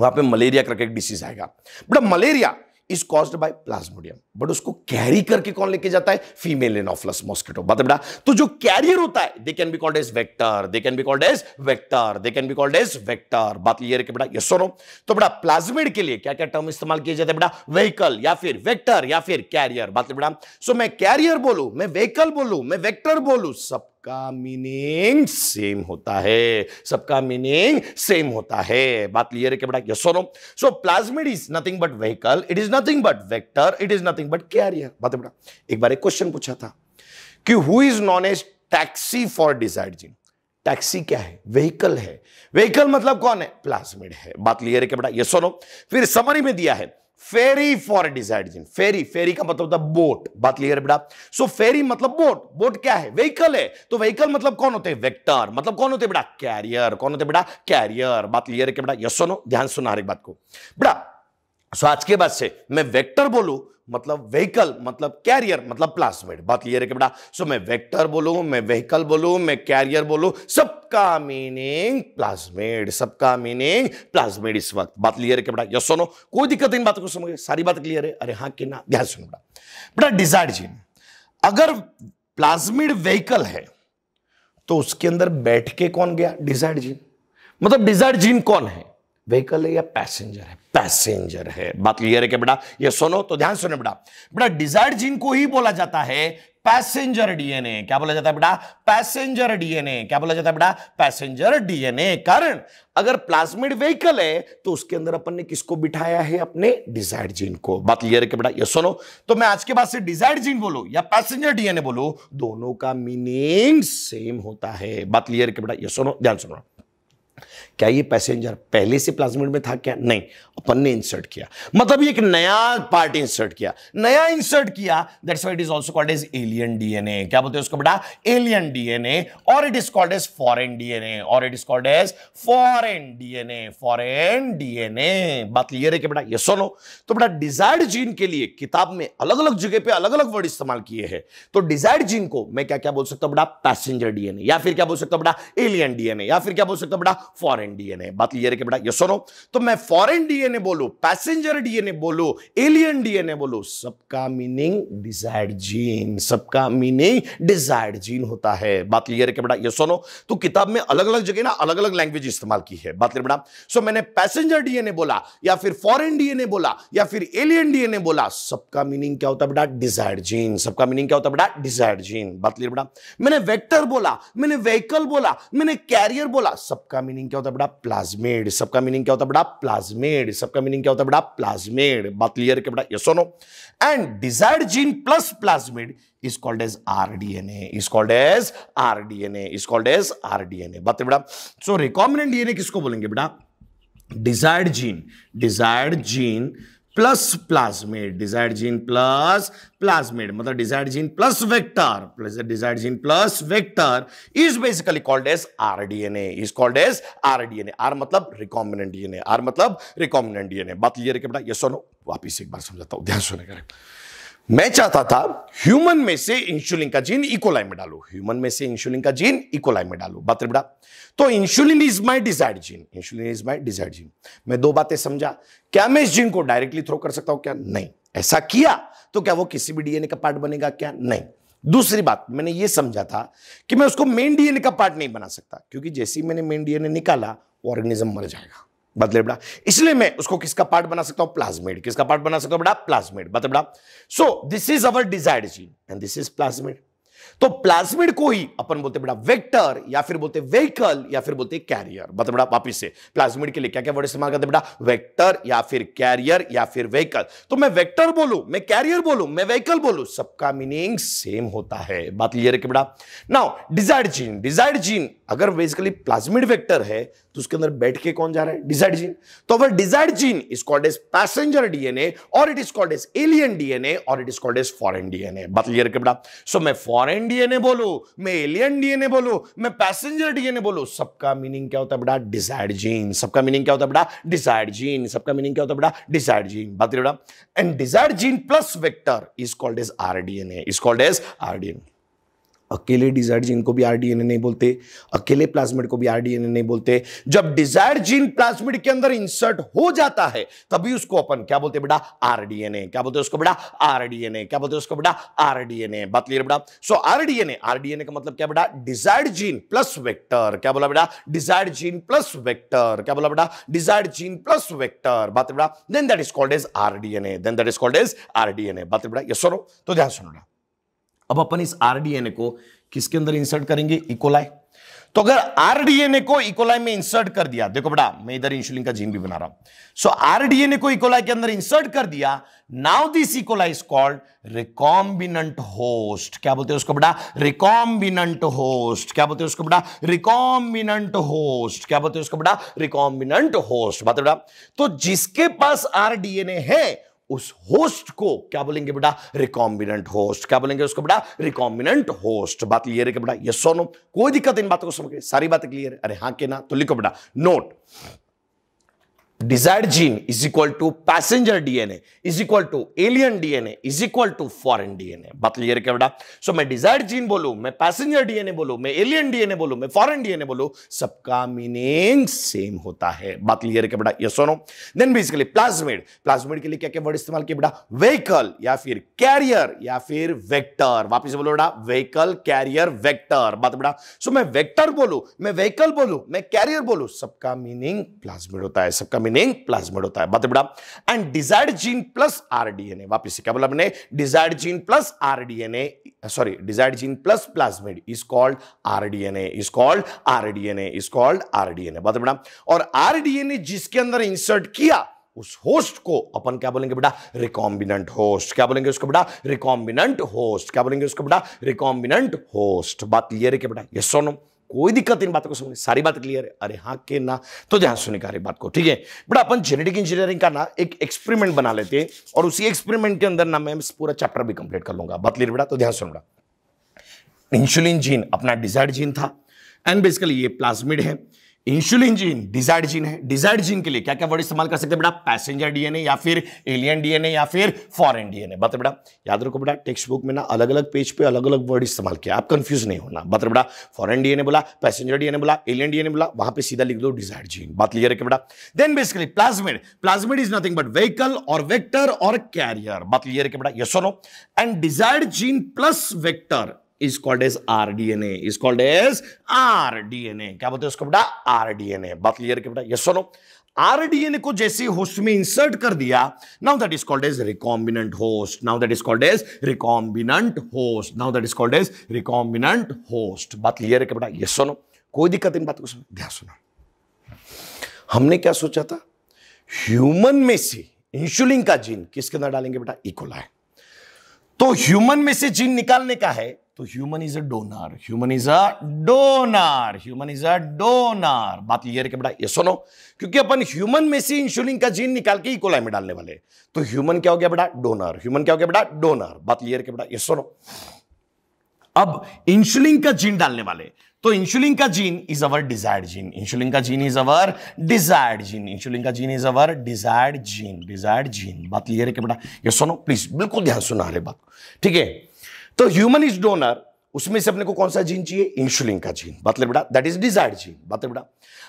वहां पे मलेरिया करके एक डिसीज आएगा बेटा malaria is caused by plasmodium but उसको कैरी करके कौन लेके जाता है फीमेल एनोफलस मॉस्किटो बात बेटा तो जो कैरियर होता है they can be called as vector they can be called as vector they can be called as vector बात ये रखे बेटा यस नो तो बेटा प्लाज्मिड के लिए क्या क्या टर्म इस्तेमाल किया जाता है बेटा व्हीकल या फिर वेक्टर या फिर कैरियर बात बेटा सो मैं कैरियर बोलू मैं व्हीकल बोलू मैं वेक्टर बोलू सब सबका मीनिंग सेम होता है सबका मीनिंग सेम होता है बात क्लियर है बेटा yes no so plasmid is nothing but vehicle it is nothing but vector it is nothing but carrier बात बेटा एक बार एक क्वेश्चन पूछा था कि who is known as taxi for desire gene taxi क्या है व्हीकल है व्हीकल मतलब कौन है प्लाज्मिड है बात क्लियर है क्या बेटा यस नो फिर समरी में दिया है फेरी फॉर डिजाइडजन फेरी फेरी का मतलब था बोट बात क्लियर बेटा सो फेरी मतलब बोट बोट क्या है व्हीकल है तो व्हीकल मतलब कौन होते हैं वेक्टर मतलब कौन होते बेटा कैरियर कौन होते बेटा कैरियर बात क्लियर है बेटा यसो नो ध्यान सुना हर एक बात को बेटा सो आज के बाद से मैं वेक्टर बोलू मतलब व्हीकल मतलब कैरियर मतलब प्लासमेट बात क्लियर है कि बेटा सो मैं वेक्टर बोलू मैं व्हीकल बोलू मैं कैरियर बोलू सबका मीनिंग प्लाज्मेड सबका मीनिंग प्लाज्मेड इस वक्त बात क्लियर है कि बेटा यस सुनो कोई दिक्कत नहीं बात को समझ सारी बात क्लियर है अरे हाँ कि ना ध्यान सुनो बेटा बेटा डिजायर जी अगर प्लाज्मिड व्हीकल है तो उसके अंदर बैठ के कौन गया डिजायर जीन मतलब डिजायर जीन कौन है व्हीकल है या पैसेंजर है पैसेंजर है बात क्लियर है क्या बेटा ये सुनो तो ध्यान सुनो बेटा बेटा डिजायर जीन को ही बोला जाता है पैसेंजर डीएनए क्या बोला जाता है बेटा पैसेंजर डीएनए क्या बोला जाता है बेटा पैसेंजर डीएनए कारण अगर प्लाज्मिड व्हीकल है तो उसके अंदर अपन ने किसको बिठाया है अपने डिजायर जीन को बात क्लियर है बेटा ये सुनो तो मैं आज के बाद से डिजायर जीन बोलो या पैसेंजर डीएनए बोलो दोनों का मीनिंग सेम होता है बात क्लियर है बेटा ये सुनो ध्यान सुनो क्या ये पैसेंजर पहले से प्लाज्मिड में था क्या नहीं अपन ने इंसर्ट किया मतलब एक नया पार्ट इंसर्ट किया नया इंसर्ट किया that's why it is also called as alien DNA क्या बोलते हैं उसको बेटा एलियन डीएनए और it is called as foreign DNA और it is called as foreign DNA foreign DNA बात क्लियर है कि बेटा ये सुनो तो बेटा डिजायर्ड जीन के लिए किताब में अलग अलग जगह पर अलग अलग वर्ड इस्तेमाल किए हैं तो डिजायर्ड जीन को मैं क्या क्या बोल सकता हूं बेटा पैसेंजर डीएनए या फिर क्या बोल सकता हूं बेटा एलियन डीएनए या फिर क्या बोल सकता हूं बेटा फॉरेन डीएनए बात क्लियर है कि बेटा यस सुनो तो मैं फॉरेन डीएनए बोलू पैसेंजर डीएनए बोलो एलियन डीएनए बोलो सबका मीनिंग डिजायर्ड जीन सबका मीनिंग डिजायर्ड जीन होता है बात क्लियर है कि बेटा यस सुनो तो किताब में अलग अलग जगह ना अलग अलग लैंग्वेज इस्तेमाल की है बात क्लियर बेटा सो मैंने पैसेंजर डीएनए बोला या फिर फॉरेन डीएनए बोला या फिर एलियन डीएनए बोला सबका मीनिंग क्या होता है बेटा डिजायर्ड जीन सबका मीनिंग क्या होता है बेटा डिजायर्ड जीन बात क्लियर बेटा मैंने वेक्टर बोला मैंने व्हीकल बोला मैंने कैरियर बोला सबका मीनिंग मीनिंग क्या होता है बड़ा प्लाज्मेड सबका मीनिंग क्या होता है बड़ा प्लाज्मेड सबका मीनिंग क्या होता है बड़ा प्लाज्मेड बात क्लियर के बड़ा yes or no and desired gene plus plasmid is called as rDNA is called as rDNA is called as rDNA बात बेटा सो रिकॉम्बिनेंट डीएनए किसको बोलेंगे बेटा desired gene desired gene plus plasmid desired gene plus plasmid मतलब desired gene plus vector plus desired gene plus vector is basically called as rDNA is called as rDNA R मतलब recombinant DNA R मतलब recombinant DNA बात clear है बेटा yes सुनो वापिस एक बार समझाता हूं ध्यान सुनेगा मैं चाहता था ह्यूमन में से इंसुलिन का जीन इकोलाई में डालो ह्यूमन में से इंसुलिन का जीन इकोलाई में डालो बात बेटा तो insulin is my desired gene insulin is my desired gene मैं दो बातें समझा क्या मैं इस जीन को डायरेक्टली थ्रो कर सकता हूं क्या नहीं ऐसा किया तो क्या वो किसी भी डीएनए का पार्ट बनेगा क्या नहीं दूसरी बात मैंने ये समझा था कि मैं उसको मेन डीएनए का पार्ट नहीं बना सकता क्योंकि जैसे ही मैंने मेन डीएनए निकाला ऑर्गेनिज्म मर जाएगा बड़ा इसलिए मैं उसको किसका पार्ट बना सकता हूं प्लाज्मेड किसका पार्ट बना सकता हूं बड़ा प्लाज्मेड मतलब बड़ा so this is our desired gene and this is plasmid तो प्लाज्मिड को ही अपन बोलते बड़ा वेक्टर या फिर बोलते व्हीकल या फिर बोलते कैरियर मतलब बड़ा वापिस से प्लाज्मिड के लिए क्या क्या वर्ड इस्तेमाल करते बड़ा वेक्टर या फिर कैरियर या फिर व्हीकल तो मैं वेक्टर बोलू मैं कैरियर बोलू मैं व्हीकल बोलू सबका मीनिंग सेम होता है बात क्लियर है कि बड़ा now desired gene desired gene अगर बेसिकली प्लाज्मिड वेक्टर है तो उसके अंदर बैठ के कौन जा रहा है डिजाइड जीन तो अगर desired gene is called as passenger DNA और it is called as alien DNA और it is called as foreign DNA बात क्लियर के बेटा सो मैं फॉरेन डीएनए बोलो मैं एलियन डीएनए बोलो मैं पैसेंजर डीएनए बोलो सबका मीनिंग क्या होता है बेटा डिजाइड जीन सबका मीनिंग क्या होता है बेटा डिजाइड जीन सबका मीनिंग क्या होता है बेटा डिजाइड जीन बात बेटा and desired gene plus vector is called as rDNA is called as rDNA अकेले डिजायर जीन को भी आरडीएनए नहीं बोलते अकेले प्लाज्मिड को भी आरडीएनए नहीं बोलते जब डिजायर जीन प्लाज्मिड के अंदर इंसर्ट हो जाता है तभी उसको अपन क्या बोलते बेटा आरडीएनए क्या बोलते उसको बेटा आरडीएनए क्या बोलते उसको बेटा आरडीएनए बात क्लियर बेटा सो आरडीएनए आरडीएनए का मतलब क्या बेटा डिजायर जीन प्लस वेक्टर क्या बोला बेटा डिजायर जीन प्लस वेक्टर क्या बोला बेटा डिजायर जीन प्लस वेक्टर बात बेटा then that is called as rDNA then that is called as rDNA बात बेटा यस और तो ध्यान सुनो अब अपन इस आरडीएनए को किसके अंदर इंसर्ट करेंगे इकोलाई तो अगर आरडीएनए को इकोलाई में इंसर्ट कर दिया देखो बेटा मैं इधर इंसुलिन का जीन भी बना रहा हूं सो आरडीएनए को इकोलाई के अंदर इंसर्ट कर दिया now this E coli is called recombinant host क्या बोलते हैं उसको बेटा रिकॉम्बिनेंट होस्ट क्या बोलते हैं उसको बेटा रिकॉम्बिनेंट होस्ट क्या बोलते हैं उसको बेटा रिकॉम्बिनेंट होस्ट बात बेटा तो जिसके पास आरडीएनए है उस होस्ट को क्या बोलेंगे बेटा रिकॉम्बिनेंट होस्ट क्या बोलेंगे उसको बेटा रिकॉम्बिनेंट होस्ट बात क्लियर है बेटा यस सोनो कोई दिक्कत इन बातों को समझ सारी बातें क्लियर है अरे हाँ के ना तो लिखो बेटा note desire gene is equal to passenger DNA is equal to alien DNA is equal to foreign DNA बात क्लियर क्या बेटा सो मैं डिजायर जीन बोलू मैं पैसेंजर डीएनए बोलू मैं एलियन डीएनए बोलू मैं फॉरेन डीएनए बोलू सबका मीनिंग सेम होता है बात क्लियर क्या बेटा yes no then basically plasmid plasmid के लिए क्या क्या वर्ड इस्तेमाल किया बेटा व्हीकल या फिर कैरियर या फिर वेक्टर वापस बोलो बेटा व्हीकल कैरियर वेक्टर बात बेटा सो मैं वेक्टर बोलू मैं व्हीकल बोलू मैं कैरियर बोलू सबका मीनिंग प्लाज्मिड होता है सबका मीनिंग प्लाज्मिड होता है बात बेटा and desired gene plus rDNA वापस से क्या बोला हमने desired gene plus rDNA sorry desired gene plus plasmid is called rDNA is called rDNA is called rDNA बात बेटा और आरडीएनए जिसके अंदर इंसर्ट किया उस होस्ट को अपन क्या बोलेंगे बेटा रिकॉम्बिनेंट होस्ट क्या बोलेंगे उसको बेटा रिकॉम्बिनेंट होस्ट क्या बोलेंगे उसको बेटा रिकॉम्बिनेंट होस्ट बात क्लियर है क्या बेटा यस सोनो कोई दिक्कत इन बातों को सुनने सारी बात क्लियर है अरे हाँ के ना तो ध्यान सुनने का बात को ठीक है बट अपन जेनेटिक इंजीनियरिंग का ना एक एक्सपेरिमेंट बना लेते हैं और उसी एक्सपेरिमेंट के अंदर ना मैं पूरा चैप्टर भी कंप्लीट कर लूंगा बात लीर बेटा तो ध्यान सुन इंसुलिन जीन अपना डिजायर्ड जीन था एंड बेसिकली ये प्लाज्मिड है इंसुलिन जीन डिजायर्ड जीन है डिजायर्ड जीन के लिए क्या क्या वर्ड इस्तेमाल कर सकते हैं बेटा पैसेंजर डीएनए या फिर एलियन डीएनए या फिर फॉरेन डीएनए बात बेटा याद रखो बेटा टेक्स्ट बुक में ना अलग अलग पेज पे अलग अलग वर्ड इस्तेमाल किया आप कंफ्यूज नहीं होना बात बेटा फॉरन डीएनए बोला पैसेंजर डीएनए बोला एलियन डीएनए बोला वहां पर सीधा लिख दो डिजायर्ड जीन बात लिया रखे बेटा then basically plasmid plasmid is nothing but vehicle और वेक्टर और कैरियर बात लिया रखे बेटा yes and desired gene plus vector is called as R D N as called as R D N A क्या बोलते हैं उसको बेटा आर डी एन ए बात क्लियर के बेटा ये सुनो आरडीएनए को जैसे होस्ट में इंसर्ट कर दिया now that is called as recombinant host now that is called as recombinant host now that is called as recombinant host बात क्लियर है बेटा ये सुनो कोई दिक्कत इन बात को सुनो ध्यान सुनो हमने क्या सोचा था ह्यूमन में से इंसुलिन का जीन किसके अंदर डालेंगे बेटा इकोला e. है तो ह्यूमन में से जीन निकालने का है तो human is a donor human is a donor human is a donor बात क्लियर है बेटा ये सुनो क्योंकि अपन ह्यूमन में से इंसुलिन का जीन निकाल के इकोलाई e. में डालने वाले तो ह्यूमन क्या हो गया बेटा डोनर ह्यूमन क्या हो गया बेटा डोनर बात क्लियर के बेटा ये सुनो अब इंसुलिन का जीन डालने वाले तो इंसुलिन का gene is our desired gene insulin का gene is our desired gene insulin का gene is our desired gene desired gene बात क्लियर है बेटा ये सुनो प्लीज बिल्कुल ध्यान सुना रहे बात ठीक है तो ह्यूमन इज डोनर उसमें से अपने को कौन सा जीन चाहिए इंसुलिन का जीन बात बेटा दैट इज डिजायर्ड जीन बात बेटा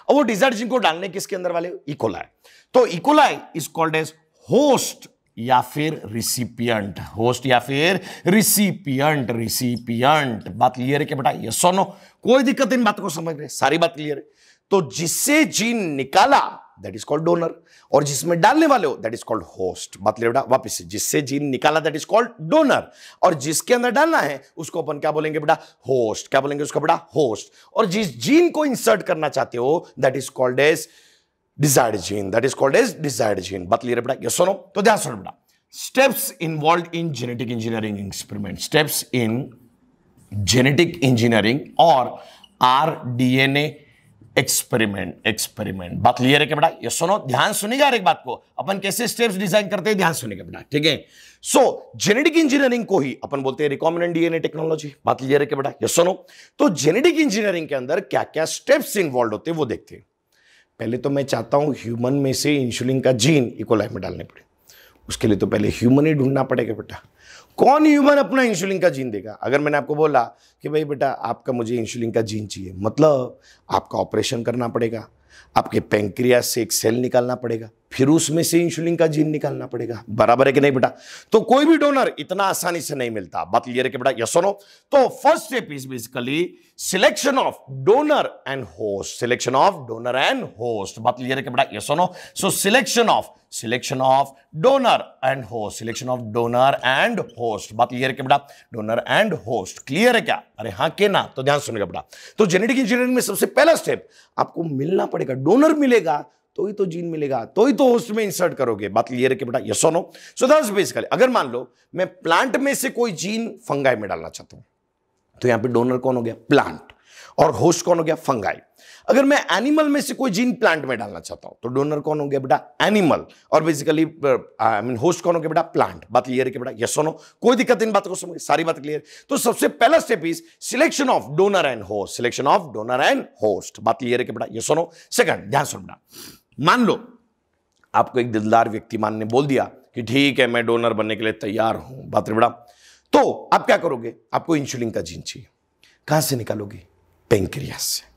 अब वो डिजायर्ड जीन को डालने किसके अंदर वाले इकोलाय तो E coli is called as host या फिर रिसिपियंट होस्ट या फिर रिसिपियंट रिसिपियंट बात क्लियर है क्या बेटा ये सोनो कोई दिक्कत इन बात को समझ रहे सारी बात क्लियर है तो जिससे जीन निकाला दैट इज कॉल्ड डोनर और जिसमें डालने वाले हो दैट इज कॉल्ड होस्ट मतलब वापस से जिससे जीन निकाला दैट इज कॉल्ड डोनर और जिसके अंदर डालना है उसको अपन क्या बोलेंगे बेटा होस्ट क्या बोलेंगे उसका बेटा होस्ट और जिस जीन को इंसर्ट करना चाहते हो that is called as desired gene that is called as desired gene बात क्लियर बेटा ये सुनो तो ध्यान सुनो बेटा steps involve in genetic engineering experiment steps in genetic engineering और R D N A experiment experiment बात क्लियर है क्या बेटा ये सुनो ध्यान सुनेगा एक बात को अपन कैसे स्टेप्स डिजाइन करते हैं ध्यान सुनेगा बेटा ठीक है सो जेनेटिक इंजीनियरिंग को ही अपन बोलते हैं रिकॉमेंडेंट डीएनए टेक्नोलॉजी बात क्लियर है क्या बेटा ये सुनो तो जेनेटिक इंजीनियरिंग के अंदर क्या क्या स्टेप्स इन्वॉल्व होते हैं वो देखते हैं पहले तो मैं चाहता हूं ह्यूमन में से इंसुलिन का जीन इकोलाइफ में डालने पड़े उसके लिए तो पहले ह्यूमन ही ढूंढना पड़ेगा बेटा कौन ह्यूमन अपना इंसुलिन का जीन देगा अगर मैंने आपको बोला कि भाई बेटा आपका मुझे इंसुलिन का जीन चाहिए मतलब आपका ऑपरेशन करना पड़ेगा आपके पेंक्रिया से एक सेल निकालना पड़ेगा फिर उसमें से इंसुलिन का जीन निकालना पड़ेगा बराबर है कि नहीं बेटा तो कोई भी डोनर इतना आसानी से नहीं मिलता बात क्लियर है कि बेटा यस नो तो first step is basically selection of donor and host selection of donor and host बात क्लियर है कि बेटा yes no so selection of selection of donor and host selection of donor and host बात clear है कि बेटा donor and host clear है क्या अरे हाँ के ना तो ध्यान सुनेगा बेटा तो जेनेटिक इंजीनियरिंग में सबसे पहला स्टेप आपको मिलना पड़ेगा डोनर मिलेगा तो ही तो जीन मिलेगा तो ही तो उसमें इंसर्ट करोगे बात ये है बेटा यस नो सो दस बेसिकली अगर मान लो मैं प्लांट में से कोई जीन फंगाई में डालना चाहता हूं तो यहां पे डोनर कौन हो गया प्लांट और होस्ट कौन हो गया फंगाई अगर मैं एनिमल में से कोई जीन प्लांट में डालना चाहता हूं तो डोनर कौन हो गया बेटा एनिमल और बेसिकली आई मीन होस्ट कौन हो गया बेटा प्लांट बात क्लियर है कि बेटा यस नो कोई दिक्कत इन बात को समझ सारी बात क्लियर तो सबसे पहला step is selection of donor and host selection of donor and host बात क्लियर है कि बेटा यस नो सेकंड ध्यान सुनना मान लो आपको एक दिलदार व्यक्तिमान ने बोल दिया कि ठीक है मैं डोनर बनने के लिए तैयार हूं बात बड़ा तो आप क्या करोगे आपको इंसुलिन का जीन चाहिए कहां से निकालोगे पेंक्रियास से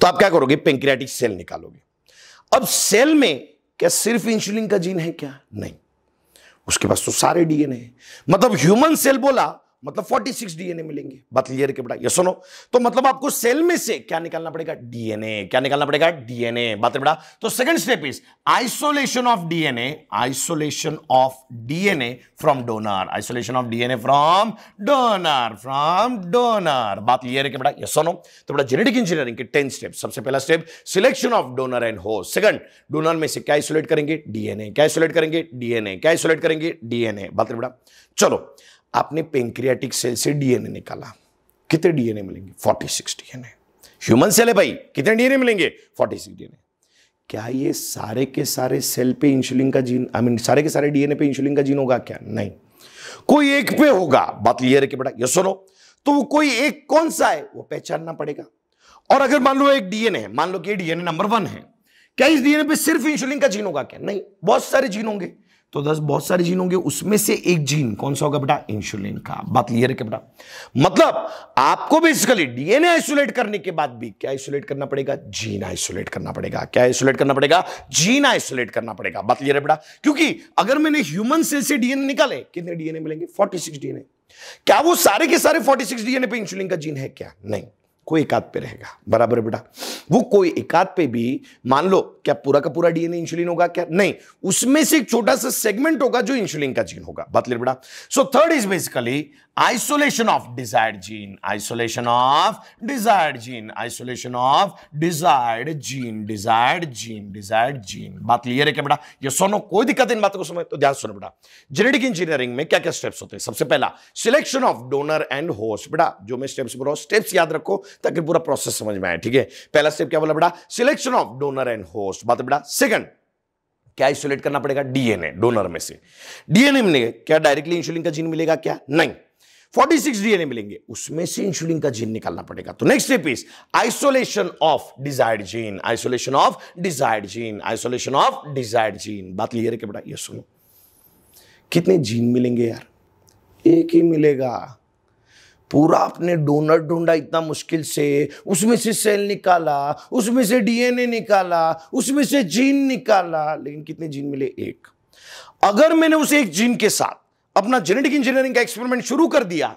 तो आप क्या करोगे पेंक्रियाटिक सेल निकालोगे अब सेल में क्या सिर्फ इंसुलिन का जीन है क्या नहीं उसके पास तो सारे डीएनए है मतलब ह्यूमन सेल बोला मतलब 46 डीएनए मिलेंगे बात क्लियर के बेटा ये सुनो तो मतलब आपको सेल में से क्या निकालना पड़ेगा डीएनए क्या निकालना पड़ेगा डीएनए बात है बेटा तो second step is isolation of DNA isolation of DNA from donor isolation of DNA from donor from donor बात क्लियर के बेटा ये सुनो तो बेटा जेनेटिक इंजीनियरिंग के टेन स्टेप सबसे पहला step selection of donor and host second donor में से क्या आइसोलेट करेंगे डीएनए क्या आइसोलेट करेंगे डीएनए क्या आइसोलेट करेंगे डीएनए बात बेटा चलो आपने पेंक्रियाटिक सेल से डीएनए निकाला कितने डीएनए मिलेंगे 46 डीएनए ह्यूमन सेल है भाई कितने डीएनए मिलेंगे 46 डीएनए क्या ये सारे के सारे सेल पे इंसुलिन का gene I I mean mean, सारे के सारे डीएनए पे इंसुलिन का जीन होगा क्या नहीं कोई एक पे होगा बात क्लियर है कि बेटा ये सुनो तो वो कोई एक कौन सा है वो पहचानना पड़ेगा और अगर मान लो एक डीएनए है मान लो कि डीएनए नंबर वन है क्या इस डीएनए पे सिर्फ इंसुलिन का जीन होगा क्या नहीं बहुत सारे जीन होंगे तो दस बहुत सारे जीन होंगे उसमें से एक जीन कौन सा होगा बेटा इंसुलिन का बात क्लियर है बेटा मतलब आपको बेसिकली डीएनए आइसोलेट करने के बाद भी क्या आइसोलेट करना पड़ेगा जीन आइसोलेट करना पड़ेगा क्या आइसोलेट करना पड़ेगा जीन आइसोलेट करना पड़ेगा बात क्लियर है बेटा क्योंकि अगर मैंने ह्यूमन सेल से डीएनए निकाले कितने डीएनए मिलेंगे फोर्टी डीएनए क्या वो सारे के सारे फोर्टी डीएनए पे इंसुलिन का जीन है क्या नहीं कोई एकाध पे रहेगा बराबर बेटा वो कोई एकाध पे भी मान लो क्या पूरा का पूरा डीएनए इंसुलिन होगा क्या नहीं उसमें से एक छोटा सा सेगमेंट होगा जो इंसुलिन का जीन होगा बात ले बेटा so third is basically isolation of desired gene isolation of desired gene isolation of desired gene desired gene desired gene बात क्लियर है क्या बेटा ये सोनो कोई दिक्कत इन बातों को समझ तो ध्यान सुनो बेटा जेनेटिक इंजीनियरिंग में क्या क्या स्टेप्स होते हैं सबसे पहला selection of donor and host बेटा जो मैं स्टेप्स बोल रहा हूं स्टेप्स याद रखो ताकि पूरा प्रोसेस समझ में आए ठीक है पहला स्टेप क्या बोला बेटा selection of donor and host बात बेटा सेकंड क्या आइसोलेट करना पड़ेगा डीएनए डोनर में से डीएनए मिलेगा क्या डायरेक्टली इंसुलिन का जीन मिलेगा क्या नहीं 46 डीएनए मिलेंगे उसमें से इंसुलिन का जीन निकालना पड़ेगा तो next step is isolation of desired gene isolation of desired gene isolation of desired gene बात क्लियर है कि बेटा ये सुनो कितने जीन मिलेंगे यार एक ही मिलेगा पूरा आपने डोनर ढूंढा इतना मुश्किल से उसमें से सेल निकाला उसमें से डीएनए निकाला उसमें से जीन निकाला लेकिन कितने जीन मिले एक अगर मैंने उसे एक जीन के साथ अपना जेनेटिक इंजीनियरिंग का एक्सपेरिमेंट शुरू कर दिया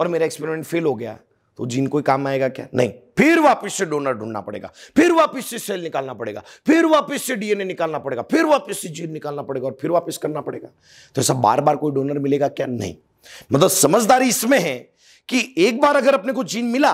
और मेरा एक्सपेरिमेंट फेल हो गया तो जीन कोई काम आएगा क्या नहीं फिर वापस से डोनर ढूंढना पड़ेगा फिर वापस से सेल निकालना पड़ेगा फिर वापस से डीएनए निकालना पड़ेगा फिर वापस से जीन निकालना पड़ेगा और फिर वापस करना पड़ेगा तो ऐसा बार बार कोई डोनर मिलेगा क्या नहीं मतलब समझदारी इसमें है कि एक बार अगर अपने को जीन मिला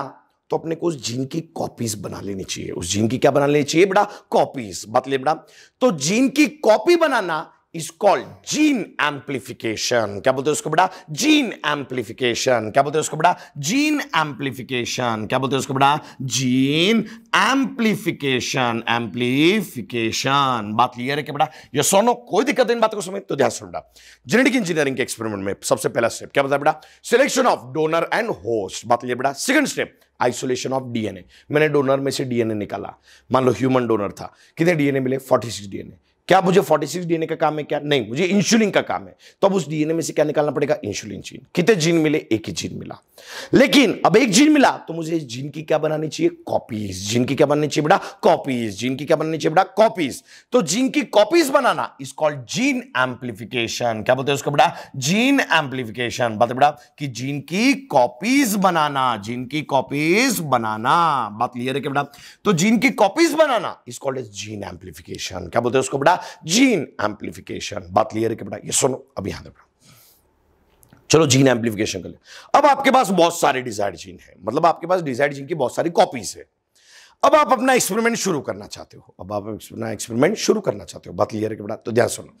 तो अपने को उस जीन की कॉपीज बना लेनी चाहिए उस जीन की क्या बना लेनी चाहिए बेटा कॉपीज बात ले बेटा तो जीन की कॉपी बनाना इज कॉल्ड जीन एम्प्लीफिकेशन क्या बोलते हैं उसको बड़ा जीन एम्प्लीफिकेशन क्या बोलते हैं उसको बड़ा जीन एम्प्लीफिकेशन क्या बोलते हैं उसको बड़ा जीन एम्प्लीफिकेशन एम्प्लीफिकेशन बात क्लियर है क्या बड़ा ये सोनो कोई दिक्कत नहीं बात को समझ तो ध्यान सुन बेटा जेनेटिक इंजीनियरिंग के एक्सपेरिमेंट में सबसे पहला स्टेप क्या बताया बड़ा selection of donor and host बात क्लियर बड़ा second step isolation of DNA मैंने डोनर में से डीएनए निकाला मान लो ह्यूमन डोनर था कितने डीएनए मिले 46 डीएनए क्या मुझे 46 डीएनए का काम है क्या नहीं मुझे इंसुलिन का काम है तो अब उस डीएनए में से क्या निकालना पड़ेगा इंसुलिन जीन कितने जीन मिले एक ही जीन मिला लेकिन अब एक जीन मिला तो मुझे इस जीन की क्या बनानी चाहिए कॉपीज जीन की क्या बनानी चाहिए बेटा कॉपीज जीन की क्या बनानी चाहिए बेटा कॉपीज तो जीन की कॉपीज बनाना इज कॉल्ड जीन एम्प्लीफिकेशन क्या बोलते हैं उसको बेटा जीन एम्प्लीफिकेशन बात बेटा कि जीन की कॉपीज बनाना जीन की कॉपीज बनाना बात क्लियर है क्या बेटा तो जीन की कॉपीज बनाना is called as gene amplification क्या बोलते हैं उसको बेटा या जीन एम्पलीफिकेशन बात क्लियर है कि बेटा ये सुनो अब यहां देखो चलो जीन एम्पलीफिकेशन कर ले अब आपके पास बहुत सारे डिजायर्ड जीन है मतलब आपके पास डिजायर्ड जीन की बहुत सारी कॉपीज है अब आप अपना एक्सपेरिमेंट शुरू करना चाहते हो अब आप अपना एक्सपेरिमेंट शुरू करना चाहते हो बात क्लियर है कि बेटा तो ध्यान सुनो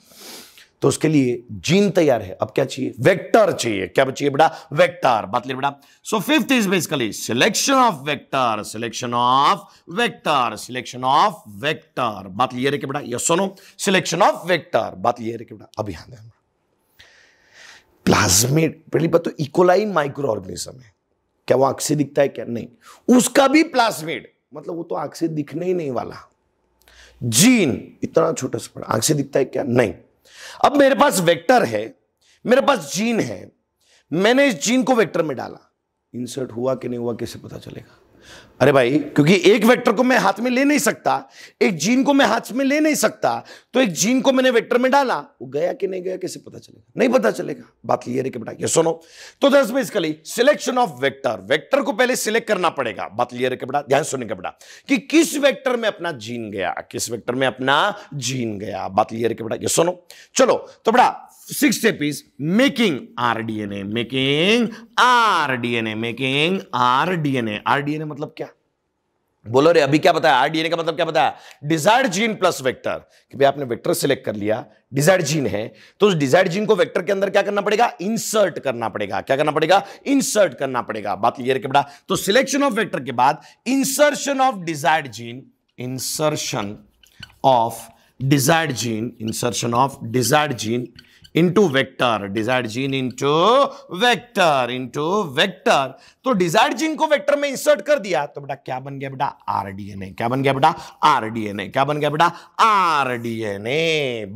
तो उसके लिए जीन तैयार है अब क्या चाहिए वेक्टर चाहिए क्या चाहिए बेटा वेक्टर बात ले बेटा so fifth is basically selection of vector selection of vector selection of vector बात लिए रखे बेटा यस सुनो सिलेक्शन ऑफ वेक्टर बात लिए रखे बेटा अब ध्यान देना प्लाज्मेट पहली बात तो इकोलाइन माइक्रो ऑर्गेनिज्म है क्या वो आंख से दिखता है क्या नहीं उसका भी प्लाज्मेट मतलब वो तो आंख से दिखने ही नहीं वाला जीन इतना छोटा सा आंख से दिखता है क्या नहीं अब मेरे पास वेक्टर है मेरे पास जीन है मैंने इस जीन को वेक्टर में डाला इंसर्ट हुआ कि नहीं हुआ कैसे पता चलेगा अरे भाई क्योंकि एक वेक्टर को मैं हाथ में ले नहीं सकता एक जीन को मैं हाथ में ले नहीं सकता तो एक जीन को मैंने वेक्टर में डाला वो गया कि नहीं गया कैसे पता चलेगा नहीं पता चलेगा बात क्लियर है कि बेटा ये सुनो तो this basically selection of vector vector को पहले सिलेक्ट करना पड़ेगा बात क्लियर है कि बेटा ध्यान सुनने का बेटा कि किस वैक्टर में अपना जीन गया किस वैक्टर में अपना जीन गया बात क्लियर है कि बेटा ये सुनो चलो तो बेटा sixth step is making rDNA, making rDNA, making rDNA. rDNA मतलब क्या बोलो रे अभी क्या बताया आरडीएनए का मतलब क्या बताया डिजायर्ड जीन प्लस वेक्टर कि भाई आपने वेक्टर सिलेक्ट कर लिया डिजायर्ड जीन है तो उस डिजायर्ड जीन को वेक्टर के अंदर क्या करना पड़ेगा इंसर्ट करना पड़ेगा क्या करना पड़ेगा इंसर्ट करना पड़ेगा बात ये रखे बड़ा तो सिलेक्शन ऑफ वेक्टर के बाद insertion of desired gene insertion of desired gene insertion of desired gene into vector desired gene into vector into vector तो डिजायर्ड जीन को वेक्टर में इंसर्ट कर दिया तो बेटा क्या बन गया बेटा आरडीएनए क्या बन गया बेटा आरडीएनए क्या बन गया बेटा आरडीएनए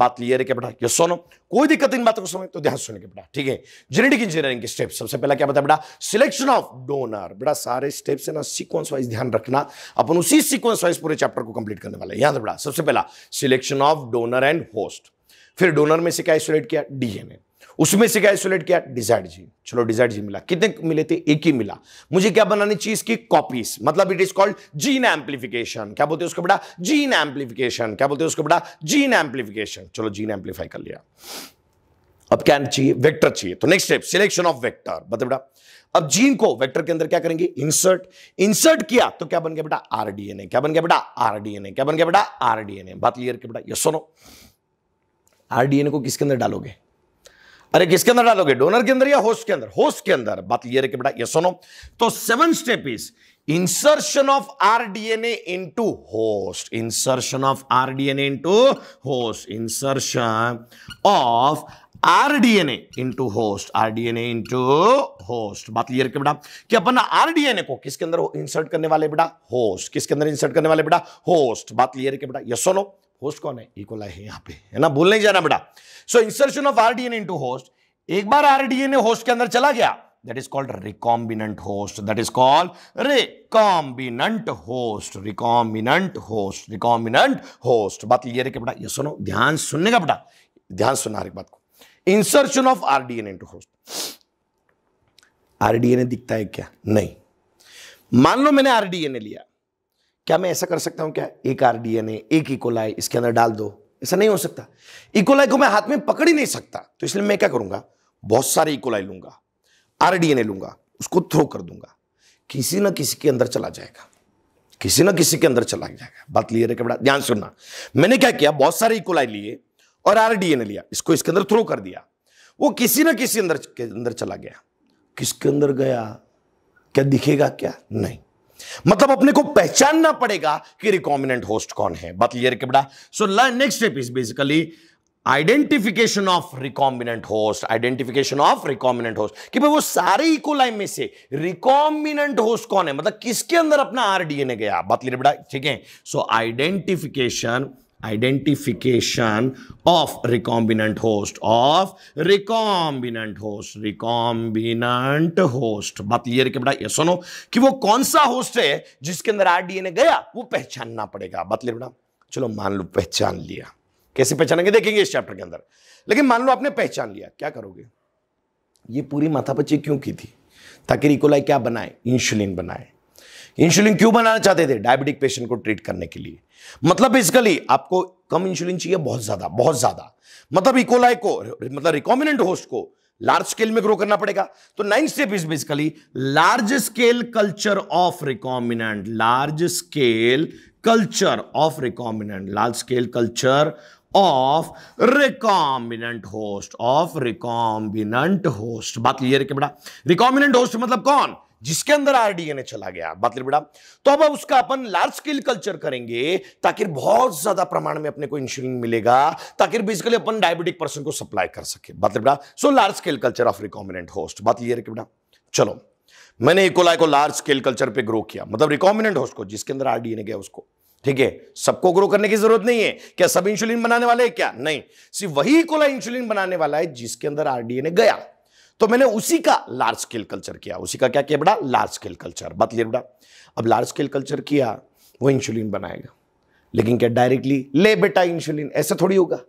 बात क्लियर है क्या बेटा ये सुनो कोई दिक्कत इन बातों को समझ तो ध्यान सुन के बेटा ठीक है जेनेटिक इंजीनियरिंग के स्टेप सबसे पहला क्या बता बेटा सिलेक्शन ऑफ डोनर बेटा सारे स्टेप्स है ना सीक्वेंस वाइज ध्यान रखना अपन उसी सीक्वेंस वाइज पूरे चैप्टर को कंप्लीट करने वाले याद बेटा सबसे पहला selection of donor and host फिर डोनर में से क्या आइसोलेट किया डीएनए उसमें से क्या आइसोलेट किया डिजाइड जी चलो डिजाइड जी मिला कितने मिले थे एक ही मिला मुझे क्या बनानी चाहिए इसकी कॉपीज मतलब it is called gene amplification क्या बोलते हैं उसको बड़ा जीन एम्पलीफिकेशन क्या बोलते हैं उसको बड़ा जीन एम्पलीफिकेशन चलो जीन एम्पलीफाई कर लिया अब क्या चाहिए वेक्टर चाहिए तो next step selection of vector बता बेटा अब जीन को वेक्टर के अंदर क्या करेंगे इंसर्ट इंसर्ट किया तो क्या बन गया बेटा आरडीएनए क्या बन गया बेटा आरडीएनए क्या बन गया बेटा आरडीएनए बात क्लियर के बेटा यस सुनो आरडीएनए को किसके अंदर डालोगे अरे किसके अंदर डालोगे डोनर के अंदर या होस्ट के अंदर होस्ट के अंदर बात ये रहे बेटा ये सुनो तो seven step is insertion of rDNA into host. Insertion of rDNA into host. Insertion of rDNA into host. rDNA into host बात क्लियर के बेटा कि अपन आरडीएनए को किसके अंदर इंसर्ट करने वाले बेटा होस्ट किसके अंदर इंसर्ट करने वाले बेटा होस्ट बात क्लियर के बेटा ये सुनो होस्ट कौन है इकोलाई है यहाँ पे है ना भूल जाना बेटा so insertion of rDNA into host एक बार आरडीएनए होस्ट के अंदर चला गया that is called recombinant host that is called recombinant host recombinant host recombinant host बात ये है बेटा ये सुनो ध्यान सुनने का बेटा ध्यान सुनना एक बात को insertion of into host rDNA दिखता है क्या नहीं मान लो मैंने आरडीएनए लिया क्या मैं ऐसा कर सकता हूं क्या एक आर डी एन ए एक इकोलाई e. इसके अंदर डाल दो ऐसा नहीं हो सकता इकोलाई e. को मैं हाथ में पकड़ ही नहीं सकता तो इसलिए मैं क्या करूंगा बहुत सारे इकोलाई e. लूंगा आर डी एन ए लूंगा उसको थ्रो कर दूंगा किसी ना किसी के अंदर चला जाएगा किसी ना किसी के अंदर चला जाएगा बात लिए रहे बड़ा ध्यान सुनना मैंने क्या किया बहुत सारे इकोलाई लिए और आर डी एन ए लिया इसको इसके अंदर थ्रो कर दिया वो किसी ना किसी अंदर के अंदर चला गया किसके अंदर गया क्या दिखेगा क्या नहीं मतलब अपने को पहचानना पड़ेगा कि रिकॉमिनेंट होस्ट कौन है बात क्लियर के so next step is basically identification of recombinant host identification of recombinant host कि भाई वो सारे इकोलाइन में से रिकॉम्बिनेंट होस्ट कौन है मतलब किसके अंदर अपना आरडीएनए गया बात क्लियर बेटा ठीक है so identification identification of recombinant host of recombinant host recombinant host बात क्लियर के बेटा ये सुनो कि वो कौन सा होस्ट है जिसके अंदर आर आरडीएनए गया वो पहचानना पड़ेगा बात क्लियर बेटा चलो मान लो पहचान लिया कैसे पहचानेंगे देखेंगे इस चैप्टर के अंदर लेकिन मान लो आपने पहचान लिया क्या करोगे ये पूरी माथापच्ची क्यों की थी ताकि रिकोलाई क्या बनाए इंसुलिन बनाए इंसुलिन क्यों बनाना चाहते थे डायबिटिक पेशेंट को ट्रीट करने के लिए मतलब बेसिकली आपको कम इंसुलिन चाहिए बहुत ज्यादा बहुत ज्यादा मतलब इकोलाई e को मतलब रिकॉमिनेंट होस्ट को लार्ज स्केल में ग्रो करना पड़ेगा तो ninth step is basically large scale culture of recombinant large scale culture of recombinant large scale culture of recombinant host of recombinant host बात क्लियर है बेटा रिकॉम्बिनेंट होस्ट मतलब कौन जिसके अंदर आरडीएनए चला गया बात बेटा तो अब उसका अपन लार्ज स्केल कल्चर करेंगे ताकि बहुत ज्यादा प्रमाण में अपने को इंश्योरिंग मिलेगा ताकि बेसिकली अपन डायबिटिक पर्सन को सप्लाई कर सके बात बेटा so large scale culture of recombinant host बात ये बेटा चलो मैंने इकोलाय को लार्ज स्केल कल्चर पे ग्रो किया मतलब रिकॉमिनेंट होस्ट को जिसके अंदर आरडीएनए गया उसको ठीक है सबको ग्रो करने की जरूरत नहीं है क्या सब इंसुलिन बनाने वाले है क्या नहीं सिर्फ वही कोला इंसुलिन बनाने वाला है जिसके अंदर आरडीएनए गया तो मैंने उसी का लार्ज स्केल कल्चर किया उसी का क्या किया बड़ा लार्ज स्केल कल्चर बात बड़ा अब लार्ज स्केल कल्चर किया वो इंसुलिन बनाएगा लेकिन क्या डायरेक्टली ले बेटा इंसुलिन ऐसा थोड़ी होगा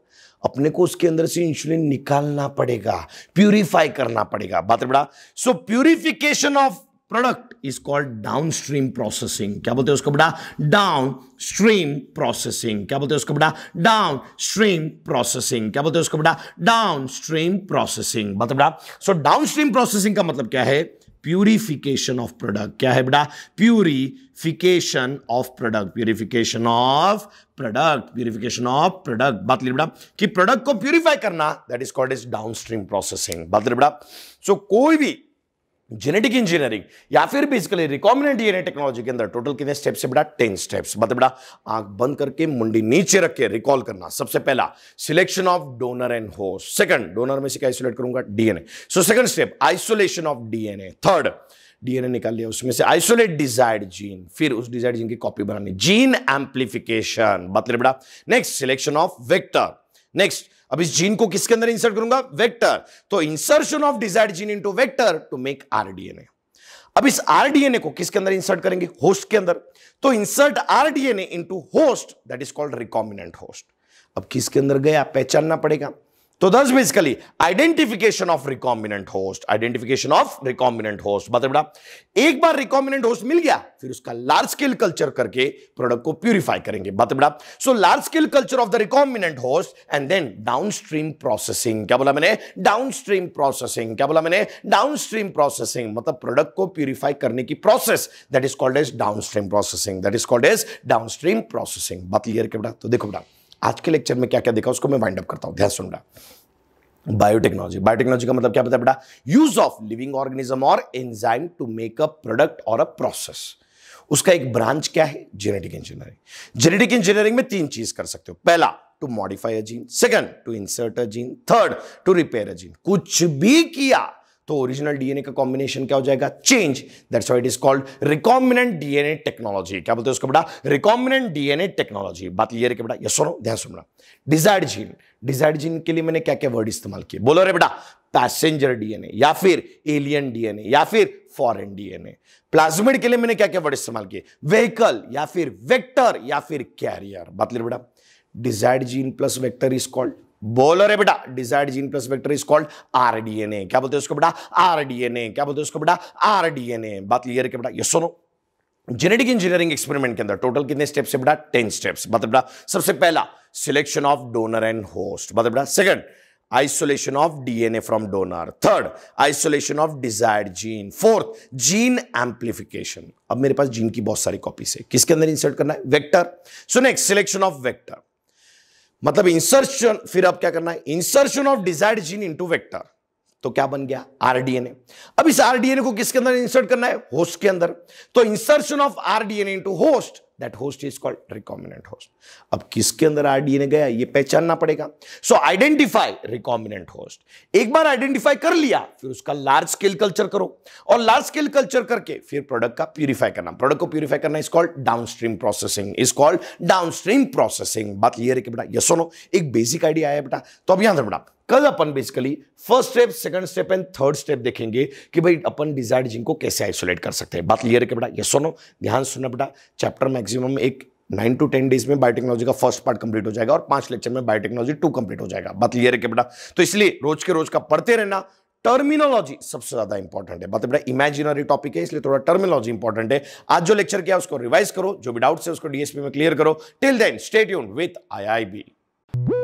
अपने को उसके अंदर से इंसुलिन निकालना पड़ेगा प्यूरिफाई करना पड़ेगा बात बड़ा so purification of product is called downstream processing क्या बोलते हैं उसको बड़ा डाउन स्ट्रीम प्रोसेसिंग क्या बोलते हैं उसको बड़ा डाउन स्ट्रीम प्रोसेसिंग क्या बोलते हैं उसको बड़ा डाउन स्ट्रीम प्रोसेसिंग मतलब बड़ा सो डाउन स्ट्रीम प्रोसेसिंग का मतलब क्या है प्यूरिफिकेशन ऑफ प्रोडक्ट क्या है बेटा purification of product purification of product purification of product बात ली बेटा कि प्रोडक्ट को प्यूरिफाई करना that is called is downstream processing बात ली बेटा सो कोई भी जेनेटिक इंजीनियरिंग या फिर बेसिकली रिकॉम्बिनेंट डीएनए टेक्नोलॉजी के अंदर टोटल कितने स्टेप से बेटा टेन स्टेप्स मतलब बेटा आंख बंद करके मुंडी नीचे रख के रिकॉल करना सबसे पहला selection of donor and host second donor में से क्या आइसोलेट करूंगा DNA so second step isolation of DNA third DNA निकाल लिया उसमें से आइसोलेट डिजायर्ड जीन फिर उस डिजायर्ड जीन की कॉपी बनानी जीन एम्प्लीफिकेशन बात बेटा next selection of vector next अब इस जीन को किसके अंदर इंसर्ट करूंगा वेक्टर तो insertion of desired gene into vector to make rDNA अब इस आरडीएनए को किसके अंदर इंसर्ट करेंगे होस्ट के अंदर तो insert rDNA into host that is called recombinant host अब किसके अंदर गया पहचानना पड़ेगा तो this basically identification of recombinant host identification of recombinant host बेटा एक बार रिकॉम्बिनेंट होस्ट मिल गया फिर उसका लार्ज स्केल कल्चर करके प्रोडक्ट को प्यूरिफाई करेंगे बेटा so large scale culture of the recombinant host and then downstream processing क्या बोला मैंने डाउनस्ट्रीम प्रोसेसिंग क्या बोला मैंने डाउनस्ट्रीम प्रोसेसिंग मतलब प्रोडक्ट को प्यूरिफाई करने की process that is called as downstream processing that is called as downstream processing बात क्लियर के बेटा तो देखो बेटा आज के लेक्चर में क्या क्या देखा उसको मैं वाइंड अप करता हूँ ध्यान सुन रहा बायोटेक्नोलॉजी बायोटेक्नोलॉजी का मतलब क्या पता बेटा यूज ऑफ लिविंग ऑर्गेनिज्म और enzyme to make a product और अ प्रोसेस उसका एक ब्रांच क्या है जेनेटिक इंजीनियरिंग जेनेटिक इंजीनियरिंग में तीन चीज कर सकते हो पहला to modify a gene second to insert a gene third to repair a gene कुछ भी किया तो ओरिजिनल डीएनए का कॉम्बिनेशन क्या हो जाएगा change that's it is called recombinant DNA technology क्या बोलते हैं उसको बेटा रिकॉम्बिनेंट डीएनए टेक्नोलॉजी बात ये बेटा ये सुनो ध्यान सुनना डिजायर्ड जीन डिजायर्ड जीन के लिए मैंने क्या क्या वर्ड इस्तेमाल किए बोलो रे बेटा पैसेंजर डीएनए या फिर एलियन डीएनए या फिर फॉरेन डीएनए प्लाज्मिड के लिए मैंने क्या क्या वर्ड इस्तेमाल किए व्हीकल या फिर वेक्टर या फिर कैरियर बात ले बेटा desired gene plus vector is called बोलो रे बेटा desired gene plus vector is called R rDNA क्या बोलते हैं उसको बेटा आर आरडीएनए क्या बोलते हैं उसको बेटा आर आरडीएनए बात क्लियर है बेटा ये सुनो जेनेटिक इंजीनियरिंग एक्सपेरिमेंट के अंदर टोटल कितने स्टेप है बेटा टेन स्टेप मतलब बेटा सबसे पहला selection of donor and host मतलब बेटा second isolation of DNA from donor third isolation of desired gene fourth gene amplification. अब मेरे पास जीन की बहुत सारी कॉपीज है किसके अंदर इंसर्ट करना है vector so next selection of vector मतलब इंसर्शन फिर अब क्या करना है insertion of desired gene into vector तो क्या बन गया आरडीएनए अब इस आरडीएनए को किसके अंदर इंसर्ट करना है होस्ट के अंदर तो insertion of rDNA into host that host is called recombinant host अब किसके अंदर आरडीएनए गया ये पहचानना पड़ेगा सो आइडेंटिफाई रिकॉम्बिनेंट होस्ट एक बार आइडेंटिफाई कर लिया फिर उसका लार्ज स्केल कल्चर करो और लार्ज स्केल कल्चर करके फिर प्रोडक्ट का प्यूरिफाई करना प्रोडक्ट को प्यूरिफाई करना is called downstream processing is called downstream processing बात क्लियर है कि बेटा यस सुनो एक बेसिक आइडिया आया बेटा तो अब यहां बेटा कल अपन basically first step second step and third step देखेंगे कि भाई अपन डिजायर्ड जिंक को कैसे आइसोलेट कर सकते हैं बात क्लियर है बेटा ये सुनो ध्यान सुनना बेटा चैप्टर मैक्सिमम एक नाइन टू टेन डेज में बायोटेक्नोलॉजी का फर्स्ट पार्ट कंप्लीट हो जाएगा और पांच लेक्चर में बायोटेक्नोलॉजी टू कंप्लीट हो जाएगा बात क्लियर है बेटा तो इसलिए रोज के रोज का पढ़ते रहना टर्मिनोलॉजी सबसे ज्यादा इंपॉर्टेंट है बात बेटा इमेजिनरी टॉपिक है इसलिए थोड़ा टर्मिनोलॉजी इंपॉर्टेंट है आज जो लेक्चर किया उसको रिवाइज करो जो भी डाउट्स है उसको डीएसपी में क्लियर करो till then state with I I B